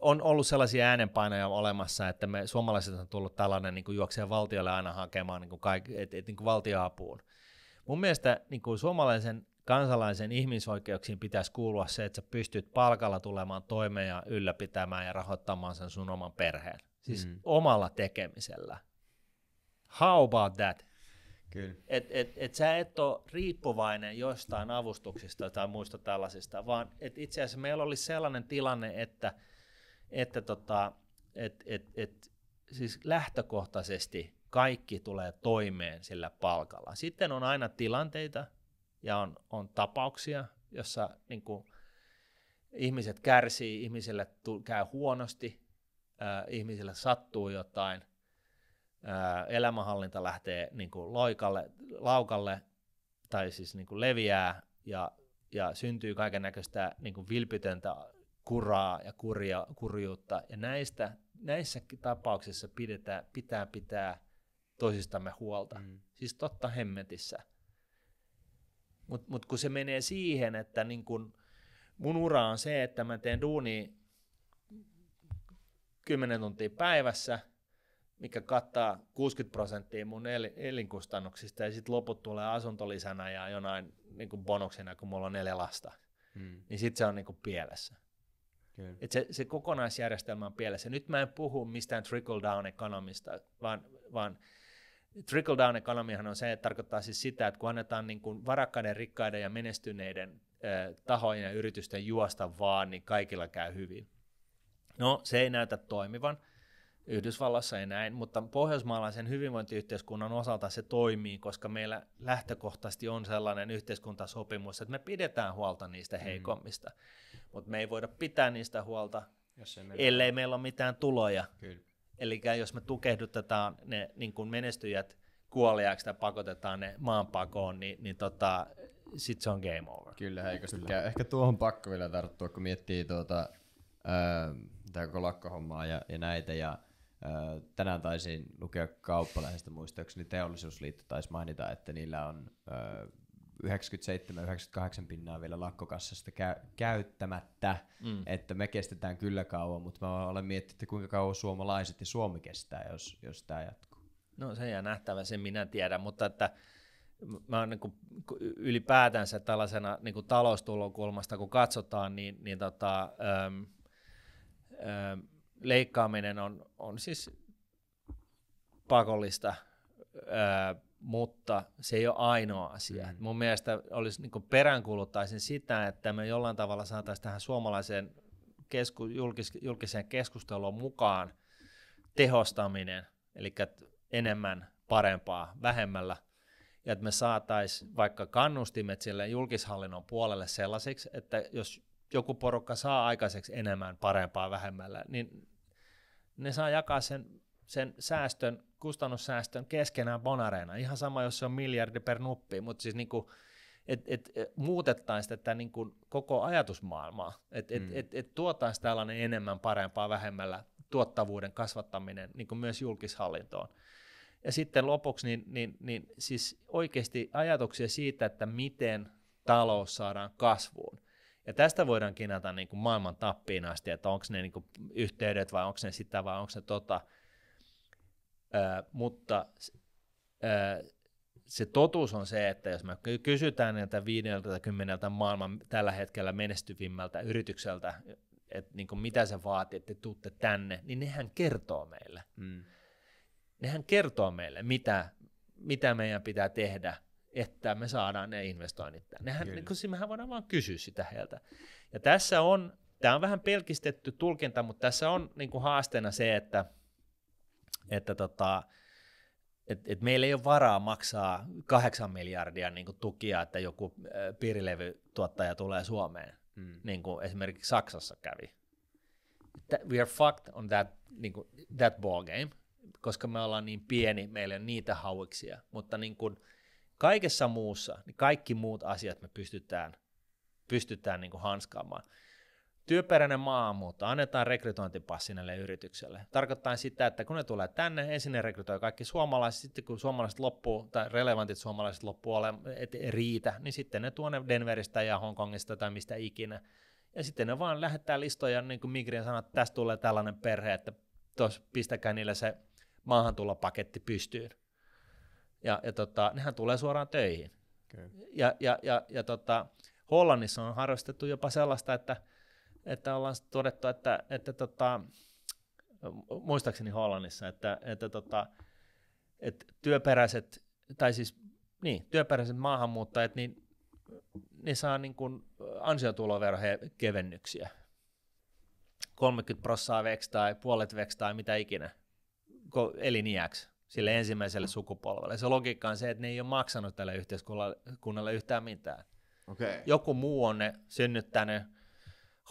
on ollut sellaisia äänenpainoja olemassa, että me suomalaiset on tullut tällainen niin kuin juoksee valtiolle aina hakemaan niin kuin kaik, et, et, niin kuin valtioapuun. Mun mielestä niin kuin suomalaisen kansalaisen ihmisoikeuksiin pitäisi kuulua se, että sä pystyt palkalla tulemaan toimeen ja ylläpitämään ja rahoittamaan sen sun oman perheen. Siis mm. omalla tekemisellä. How about that? Kyllä. Et, et, et sä et ole riippuvainen jostain avustuksista tai muista tällaisista, vaan et itse asiassa meillä oli sellainen tilanne, että, että tota, et, et, et, siis lähtökohtaisesti kaikki tulee toimeen sillä palkalla. Sitten on aina tilanteita, ja on, on tapauksia, jossa niin kuin, ihmiset kärsii, ihmisille tu- käy huonosti, äh, ihmisille sattuu jotain, äh, elämänhallinta lähtee niin kuin loikalle, laukalle tai siis niin kuin leviää ja, ja syntyy kaiken näköistä niin vilpitöntä kuraa ja kurja, kurjuutta. Ja näistä, näissä tapauksissa pidetään, pitää pitää toisistamme huolta. Mm. Siis totta hemmetissä. Mutta mut kun se menee siihen, että niin kun mun ura on se, että mä teen duuni 10 tuntia päivässä, mikä kattaa 60 prosenttia mun el- elinkustannuksista ja sitten loput tulee asuntolisänä ja jonain niin kun bonuksena, kun mulla on neljä lasta. Hmm. Niin sitten se on niin pielessä. Et se, se kokonaisjärjestelmä on pielessä. Nyt mä en puhu mistään trickle-down ekonomista, vaan, vaan – Trickle down economiahan on se, että tarkoittaa siis sitä, että kun annetaan niin kuin varakkaiden, rikkaiden ja menestyneiden tahojen ja yritysten juosta vaan, niin kaikilla käy hyvin. No, se ei näytä toimivan. Yhdysvallassa ei näin, mutta pohjoismaalaisen hyvinvointiyhteiskunnan osalta se toimii, koska meillä lähtökohtaisesti on sellainen yhteiskuntasopimus, että me pidetään huolta niistä mm. heikommista, mm. mutta me ei voida pitää niistä huolta, Jos ei meillä ellei ole. meillä ole mitään tuloja. Kyllä. Eli jos me tukehdutetaan ne niin kuin menestyjät kuoliaiksi tai pakotetaan ne maanpakoon, niin, niin tota, sit se on game over. Kyllä, eikö Kyllä. Ehkä tuohon pakko vielä tarttua, kun miettii tuota, öö, koko lakkohommaa ja, ja näitä. Ja, äh, tänään taisin lukea kauppalehdestä muistaakseni Teollisuusliitto taisi mainita, että niillä on äh, 97-98 pinnaa vielä lakkokassasta kä- käyttämättä, mm. että me kestetään kyllä kauan, mutta mä olen miettinyt, että kuinka kauan suomalaiset ja Suomi kestää, jos, jos tämä jatkuu. No se jää nähtävä, sen minä tiedän, mutta että mä oon niin ylipäätänsä tällaisena niin kuin taloustulokulmasta, kun katsotaan, niin, niin tota, öm, öm, leikkaaminen on, on siis pakollista öö, mutta se ei ole ainoa asia. Mm. Mun mielestä olisi niin peräänkuuluttaisin sitä, että me jollain tavalla saataisiin tähän suomalaiseen kesku, julkis, julkiseen keskusteluun mukaan tehostaminen, eli enemmän parempaa vähemmällä, ja että me saataisiin vaikka kannustimet sille julkishallinnon puolelle sellaisiksi, että jos joku porukka saa aikaiseksi enemmän parempaa vähemmällä, niin ne saa jakaa sen sen säästön, kustannussäästön keskenään bonareena. Ihan sama, jos se on miljardi per nuppi, mutta siis niin kuin, et, et, et, muutettaisiin tätä niin kuin koko ajatusmaailmaa, että et, mm. et, et, tuotaisiin tällainen enemmän parempaa vähemmällä tuottavuuden kasvattaminen niin kuin myös julkishallintoon. Ja sitten lopuksi, niin, niin, niin siis oikeasti ajatuksia siitä, että miten talous saadaan kasvuun. Ja tästä voidaan kinata niin kuin maailman tappiin asti, että onko ne niin kuin yhteydet vai onko ne sitä vai onko ne tota – Ö, mutta ö, se totuus on se, että jos me kysytään näiltä 50 maailman tällä hetkellä menestyvimmältä yritykseltä, että niin kuin mitä se vaatii, että te tuutte tänne, niin nehän kertoo meille. Mm. Nehän kertoo meille, mitä, mitä meidän pitää tehdä, että me saadaan ne investoinnit tänne. Nehän, niin kuin, mehän voidaan vaan kysyä sitä heiltä. Ja tässä on, tämä on vähän pelkistetty tulkinta, mutta tässä on niin kuin haasteena se, että – että tota, et, et meillä ei ole varaa maksaa kahdeksan miljardia niin kuin tukia, että joku äh, piirilevytuottaja tulee Suomeen, mm. niin kuin esimerkiksi Saksassa kävi. That, we are fucked on that, niin kuin, that ball game, koska me ollaan niin pieni, meillä on niitä hauiksia, mutta niin kuin kaikessa muussa, niin kaikki muut asiat me pystytään, pystytään niin kuin hanskaamaan. Työperäinen maahanmuutto, annetaan rekrytointipassi näille yritykselle. Tarkoittaa sitä, että kun ne tulee tänne, ensin ne rekrytoi kaikki suomalaiset, sitten kun suomalaiset loppuu, tai relevantit suomalaiset loppuu ole, et riitä, niin sitten ne tuonne Denveristä ja Hongkongista tai mistä ikinä. Ja sitten ne vaan lähettää listoja, niin kuin Migrin sanoi, että tästä tulee tällainen perhe, että tos, pistäkää niille se maahantulopaketti pystyyn. Ja, ja tota, nehän tulee suoraan töihin. Okay. Ja, ja, ja, ja tota, Hollannissa on harrastettu jopa sellaista, että – että ollaan todettu, että, että tota, muistaakseni Hollannissa, että, että, tota, että työperäiset, tai siis niin, työperäiset maahanmuuttajat, niin ne saa niin kuin kevennyksiä. 30 prossaa veksi tai puolet veksi tai mitä ikinä eliniäksi sille ensimmäiselle sukupolvelle. Se logiikka on se, että ne ei ole maksanut tälle yhteiskunnalle yhtään mitään. Okay. Joku muu on ne synnyttänyt,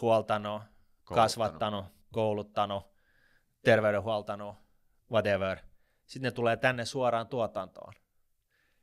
huoltanut, kouluttanut. kasvattanut, kouluttanut, terveydenhuoltanut, whatever. Sitten ne tulee tänne suoraan tuotantoon.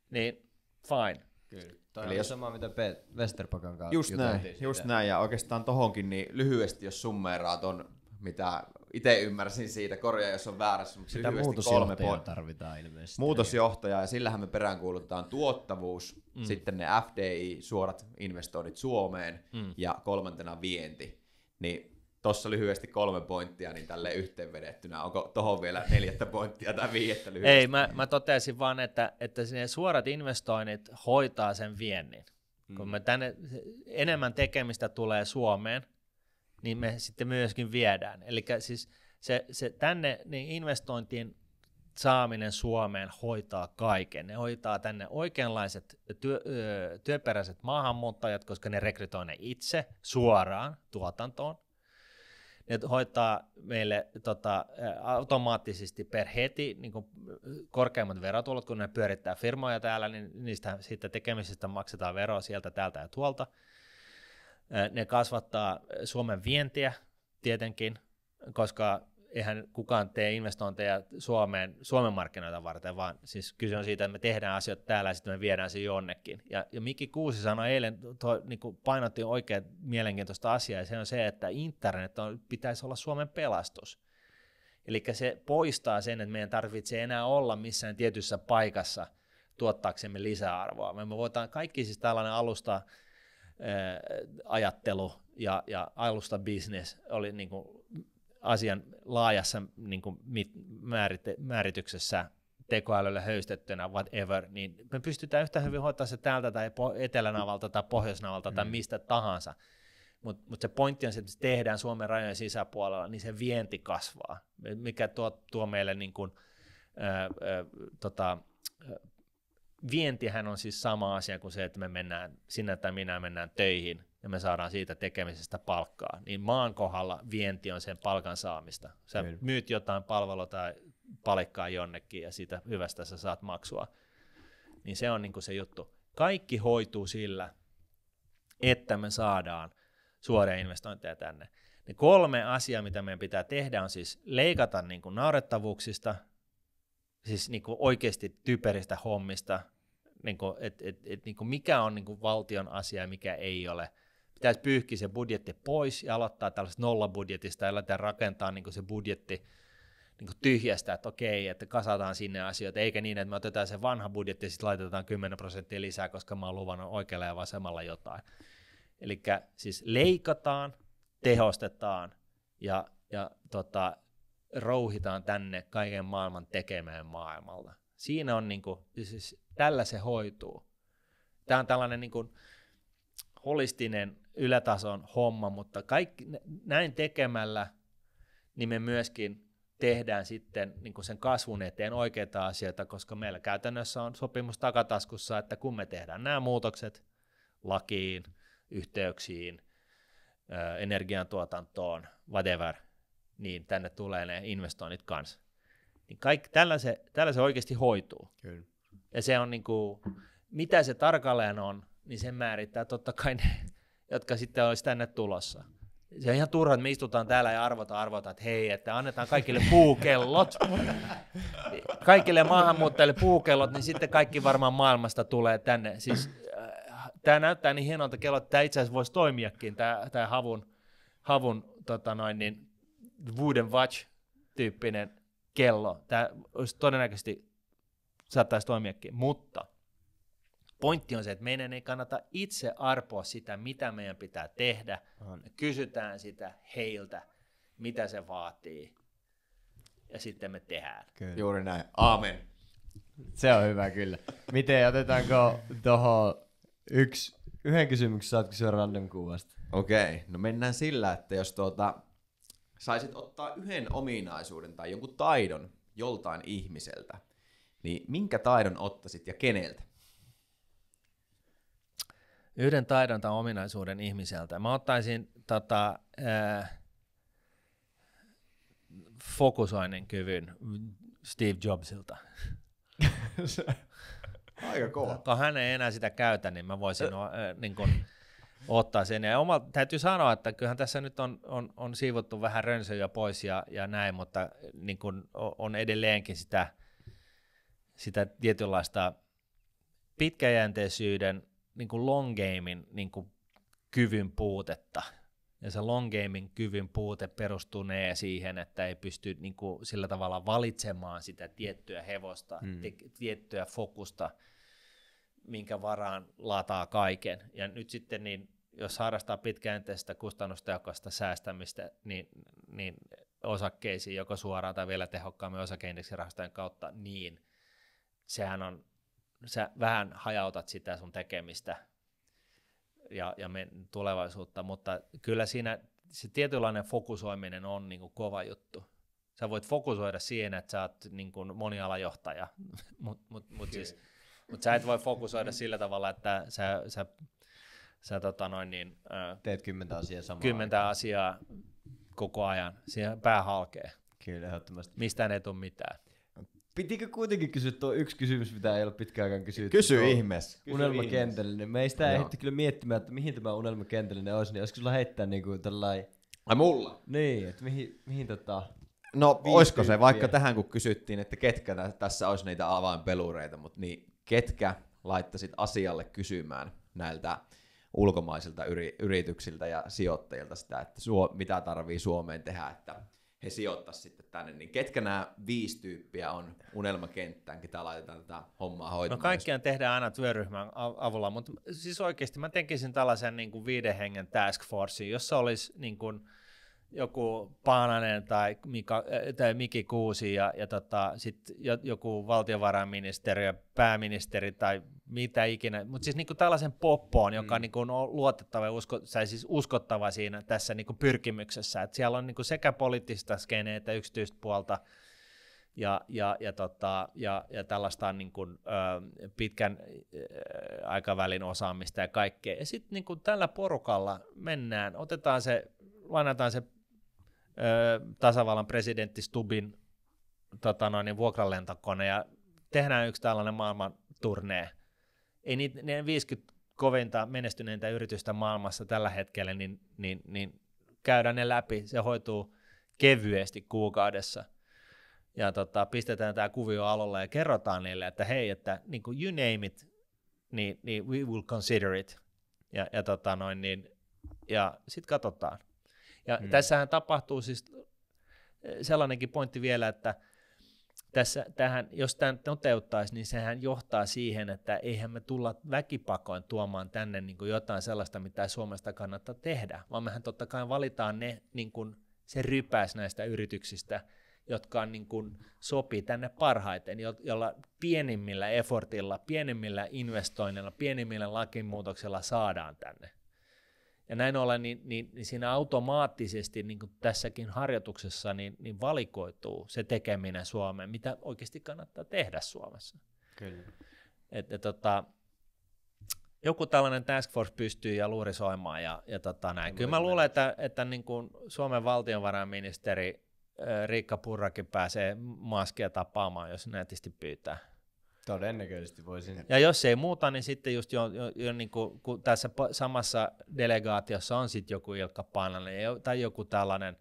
Niin fine. Kyllä. Toi Eli jos... sama, mitä Pe- Westerpakan kanssa Just näin, just näin, ja oikeastaan tohonkin niin lyhyesti, jos summeeraa ton, mitä itse ymmärsin siitä, korjaa jos on väärässä, mutta Sitä kolme pointtia tarvitaan ilmeisesti. Muutosjohtaja ja sillähän me peräänkuulutetaan tuottavuus, mm. sitten ne FDI, suorat investoinnit Suomeen mm. ja kolmantena vienti. Niin tuossa lyhyesti kolme pointtia, niin tälle yhteenvedettynä. Onko tuohon vielä neljättä pointtia tai viidettä lyhyesti? Ei, mä, mä totesin vaan, että, että ne suorat investoinnit hoitaa sen viennin. Mm. Kun me tänne, enemmän tekemistä tulee Suomeen, niin me sitten myöskin viedään. Eli siis se, se tänne niin investointien saaminen Suomeen hoitaa kaiken. Ne hoitaa tänne oikeanlaiset työ, työperäiset maahanmuuttajat, koska ne rekrytoi ne itse suoraan tuotantoon. Ne hoitaa meille tota, automaattisesti per heti niin kuin korkeimmat verotulot, kun ne pyörittää firmoja täällä, niin niistä siitä tekemisestä maksetaan veroa sieltä, täältä ja tuolta – ne kasvattaa Suomen vientiä tietenkin, koska eihän kukaan tee investointeja Suomeen, Suomen markkinoita varten, vaan siis kyse on siitä, että me tehdään asioita täällä ja sitten me viedään se jonnekin. Ja, ja Mikki Kuusi sanoi eilen, toi, niin kuin painotti oikein mielenkiintoista asiaa, ja se on se, että internet on, pitäisi olla Suomen pelastus. Eli se poistaa sen, että meidän tarvitsee enää olla missään tietyssä paikassa tuottaaksemme lisäarvoa. Me voidaan kaikki siis tällainen alusta, Äh, ajattelu ja, ja alusta business oli niin kuin asian laajassa niin kuin mit, määrit, määrityksessä tekoälyllä höystettynä, whatever, niin me pystytään yhtä hyvin hoitaa se täältä tai Etelänavalta tai Pohjoisnavalta tai mm. mistä tahansa. Mutta mut se pointti on se, että se tehdään Suomen rajojen sisäpuolella, niin se vienti kasvaa, mikä tuo, tuo meille niin kuin, ää, äh, ää, äh, tota, vientihän on siis sama asia kuin se, että me mennään, sinä tai minä mennään töihin ja me saadaan siitä tekemisestä palkkaa. Niin maan kohdalla vienti on sen palkan saamista. Sä Kyllä. myyt jotain palvelua tai palikkaa jonnekin ja siitä hyvästä sä saat maksua. Niin se on niin kuin se juttu. Kaikki hoituu sillä, että me saadaan suoria investointeja tänne. Ne kolme asiaa, mitä meidän pitää tehdä, on siis leikata niin kuin naurettavuuksista – siis niin kuin oikeasti typeristä hommista, niin kuin, et, et, et, niin kuin mikä on niin kuin valtion asia ja mikä ei ole. Pitäisi pyyhkiä se budjetti pois ja aloittaa tällaisesta nollabudjetista ja lähteä rakentaa niin kuin se budjetti niin kuin tyhjästä, että okei, että kasataan sinne asioita, eikä niin, että me otetaan se vanha budjetti ja sitten laitetaan 10 prosenttia lisää, koska mä oon luvannut oikealla ja vasemmalla jotain. Eli siis leikataan, tehostetaan ja, ja tota, rouhitaan tänne kaiken maailman tekemään maailmalla. Siinä on niin kuin, siis tällä se hoituu. Tämä on tällainen niin kuin holistinen ylätason homma, mutta kaikki, näin tekemällä niin me myöskin tehdään sitten niin sen kasvun eteen oikeita asioita, koska meillä käytännössä on sopimus takataskussa, että kun me tehdään nämä muutokset lakiin, yhteyksiin, energiantuotantoon, whatever, niin tänne tulee ne investoinnit kanssa. Niin kaikki, tällä, se, tällä se oikeasti hoituu. Kyllä. Ja se on niin kuin, mitä se tarkalleen on, niin sen määrittää totta kai ne, jotka sitten olisi tänne tulossa. Se on ihan turha, että me istutaan täällä ja arvotaan, arvotaan, että hei, että annetaan kaikille puukellot. *laughs* kaikille maahanmuuttajille puukellot, niin sitten kaikki varmaan maailmasta tulee tänne. Siis, äh, tämä näyttää niin hienolta kello, että tämä itse asiassa voisi toimiakin, tämä, tämä havun, havun tota noin, niin Wooden Watch-tyyppinen kello. Tämä olisi todennäköisesti saattaisi toimiakin, mutta pointti on se, että meidän ei kannata itse arpoa sitä, mitä meidän pitää tehdä. On. Kysytään sitä heiltä, mitä se vaatii, ja sitten me tehdään. Kyllä. Juuri näin. Aamen. Se on hyvä kyllä. Miten otetaanko tuohon yksi, yhden kysymyksen, saatko se random kuvasta? Okei, okay. no mennään sillä, että jos tuota, saisit ottaa yhden ominaisuuden tai jonkun taidon joltain ihmiseltä, niin minkä taidon ottaisit ja keneltä? Yhden taidon tai ominaisuuden ihmiseltä. Mä ottaisin tota, äh, fokusoinnin kyvyn Steve Jobsilta. *laughs* Aika kova. Kun hän ei enää sitä käytä, niin mä voisin... Äh, niin kun, ottaa sen. Ja oma, täytyy sanoa, että kyllähän tässä nyt on, on, on siivottu vähän rönsöjä pois ja, ja näin, mutta niin kun on edelleenkin sitä, sitä tietynlaista pitkäjänteisyyden, niin kuin long gamein niin kuin kyvyn puutetta. Ja se long gamein kyvyn puute perustunee siihen, että ei pysty niin kuin, sillä tavalla valitsemaan sitä tiettyä hevosta, hmm. te, tiettyä fokusta – minkä varaan lataa kaiken. Ja nyt sitten niin, jos harrastaa pitkäjänteistä kustannustehokasta säästämistä, niin, niin osakkeisiin joko suoraan tai vielä tehokkaammin osakeindeksirahastojen kautta, niin sehän on, sä vähän hajautat sitä sun tekemistä ja, ja tulevaisuutta, mutta kyllä siinä se tietynlainen fokusoiminen on niin kuin kova juttu. Sä voit fokusoida siihen, että sä oot niin kuin monialajohtaja, mutta *laughs* mut, mut, mut siis – mutta sä et voi fokusoida sillä tavalla, että sä, sä, sä tota noin niin, äh, teet kymmentä asiaa samaan Kymmentä aikaan. asiaa koko ajan. Siihen pää halkee. Kyllä, ehdottomasti. Mistään ei tule mitään. Pitikö kuitenkin kysyä tuo yksi kysymys, mitä ei ole pitkään aikaan kysytty? Kysy ihmeessä. Unelmakentällinen. Meistä ei ehditty kyllä miettimään, että mihin tämä unelmakentällinen olisi, niin olisiko sulla heittää kuin niinku tällainen... Ai mulla? Niin, että mihin, mihin tota... No, oisko se, vaikka tähän kun kysyttiin, että ketkä tässä olisi niitä avainpelureita, mutta niin ketkä laittaisit asialle kysymään näiltä ulkomaisilta yri, yrityksiltä ja sijoittajilta sitä, että suo, mitä tarvii Suomeen tehdä, että he sijoittaisivat sitten tänne, niin ketkä nämä viisi tyyppiä on unelmakenttään, ketä laitetaan tätä hommaa hoitamaan? No kaikkiaan tehdään aina työryhmän avulla, mutta siis oikeasti mä tekisin tällaisen niin kuin viiden hengen task forcein, jossa olisi niin kuin – joku Paananen tai, Mika, äh, tai Miki Kuusi ja, ja tota, sit joku ja pääministeri tai mitä ikinä, mutta siis niinku tällaisen poppoon, joka mm. niinku on luotettava ja usko, siis uskottava siinä tässä niinku pyrkimyksessä, että siellä on niinku sekä poliittista skeneä että yksityistä puolta, ja, ja, ja, tota, ja, ja tällaista on niin kuin, ö, pitkän ö, aikavälin osaamista ja kaikkea. Ja sitten niin kuin tällä porukalla mennään, otetaan se, lainataan se tasavallan presidentti Stubin tota noin, niin vuokralentokone ja tehdään yksi tällainen maailman turnee. Ei niitä, ne 50 kovinta menestyneintä yritystä maailmassa tällä hetkellä, niin, niin, niin käydään ne läpi. Se hoituu kevyesti kuukaudessa. Ja tota, pistetään tämä kuvio alolle ja kerrotaan niille, että hei, että niin kuin you name it, niin, niin we will consider it. Ja, ja, tota noin, niin, ja sitten katsotaan. Ja hmm. tässähän tapahtuu siis äh, sellainenkin pointti vielä, että tässä, tähän, jos tämän toteuttaisiin, niin sehän johtaa siihen, että eihän me tulla väkipakoin tuomaan tänne niin jotain sellaista, mitä Suomesta kannattaa tehdä, vaan mehän totta kai valitaan ne, niin kuin se rypäs näistä yrityksistä, jotka on, niin kuin, sopii tänne parhaiten, jo- jolla pienimmillä effortilla, pienimmillä investoinneilla, pienimmillä lakimuutoksella saadaan tänne. Ja näin ollen niin, niin, niin siinä automaattisesti niin kuin tässäkin harjoituksessa niin, niin valikoituu se tekeminen Suomeen, mitä oikeasti kannattaa tehdä Suomessa. Kyllä. Et, et, tota, joku tällainen task force pystyy ja luurisoimaan ja, ja tota näin. Kyllä mä luulen, että, että niin kuin Suomen valtionvarainministeri Riikka Purrakin pääsee maskia tapaamaan, jos nätisti pyytää. Todennäköisesti voisin. Ja jos ei muuta, niin sitten just jo, jo, jo niin kuin, kun tässä samassa delegaatiossa on sitten joku Ilkka Paananen tai joku tällainen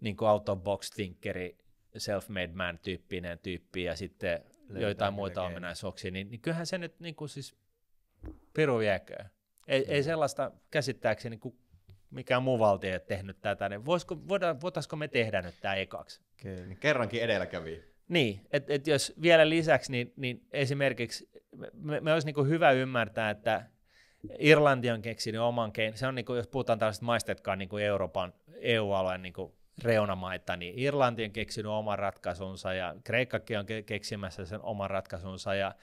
niin kuin out of box thinkeri, self-made man tyyppinen tyyppi ja sitten Löytää joitain muita ominaisuuksia, niin, niin kyllähän se nyt niin kuin siis piru jääköön. Ei, ei sellaista käsittääkseni niin mikään muu valtio ei ole tehnyt tätä, niin voisiko, voitaisiko me tehdä nyt tämä ekaksi? Kyllä. Niin kerrankin kävi. Niin, että et jos vielä lisäksi, niin, niin esimerkiksi me, me olisi niinku hyvä ymmärtää, että Irlanti on keksinyt oman kein, se on niinku, jos puhutaan tällaisista maista, jotka on niinku Euroopan EU-alueen niinku reunamaita, niin Irlanti on keksinyt oman ratkaisunsa ja Kreikkakin on keksimässä sen oman ratkaisunsa ja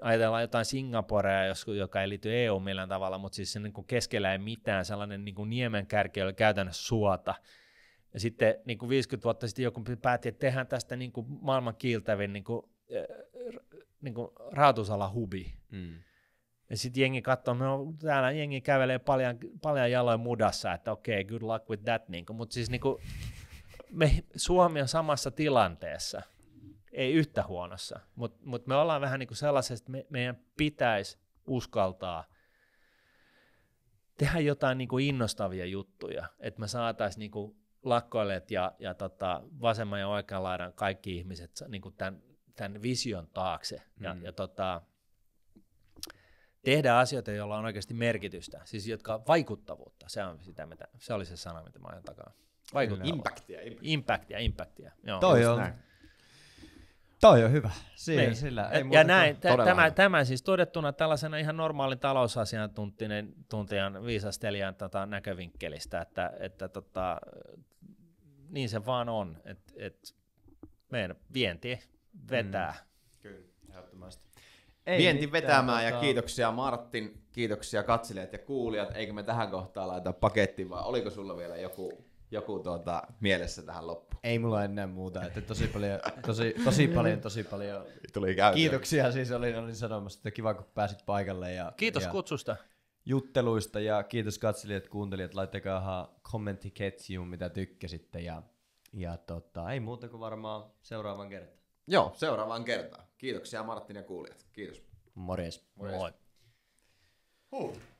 ajatellaan jotain Singaporea, joka ei liity EU millään tavalla, mutta siis sen niinku keskellä ei mitään, sellainen niin kuin niemenkärki, jolla käytännössä suota, ja sitten niin kuin 50 vuotta sitten joku päätti, että tehdään tästä niin kuin maailman kiiltävin niin kuin, äh, niin kuin rahoitusala Mm. Ja sitten jengi katsoo, no, täällä jengi kävelee paljon, paljon jaloin mudassa, että okei, okay, good luck with that. Niin Mutta siis niin kuin, me, Suomi on samassa tilanteessa, ei yhtä huonossa, mutta mut me ollaan vähän niin kuin sellaisessa, että me, meidän pitäisi uskaltaa tehdä jotain niin kuin innostavia juttuja, että me saataisiin niin lakkoilet ja, ja tota, vasemman ja oikean laidan kaikki ihmiset niin kuin tämän, tämän vision taakse ja, mm. ja tota, tehdä asioita, joilla on oikeasti merkitystä, siis jotka vaikuttavuutta, se, on sitä, mitä, se oli se sana, mitä mä ajan takaa. Impactia, impactia. Impactia, impactia. Joo, Toi on. Toi on hyvä. Siinä, niin. sillä ei ja näin, t- tämä, tämä siis todettuna tällaisena ihan normaalin talousasiantuntijan viisastelijan tota, näkövinkkelistä, että, että tota, niin se vaan on, että et meidän vienti vetää. Mm. Kyllä, ehdottomasti. Ei vienti mitään, vetämään tota... ja kiitoksia Martin, kiitoksia katselijat ja kuulijat. Eikö me tähän kohtaan laita pakettiin vai oliko sulla vielä joku, joku tuota, mielessä tähän loppuun? Ei mulla enää muuta, että tosi paljon, tosi, tosi paljon, tosi paljon Tuli kiitoksia siis olin, olin sanomassa, että kiva kun pääsit paikalle. Ja, Kiitos ja... kutsusta jutteluista ja kiitos katselijat, kuuntelijat, laittakaa kommenttiketjuun, mitä tykkäsitte ja, ja tota, ei muuta kuin varmaan seuraavan kertaan. Joo, seuraavaan kertaan. Kiitoksia Martin ja kuulijat. Kiitos. Morjes. Morjes. Moi. Huh.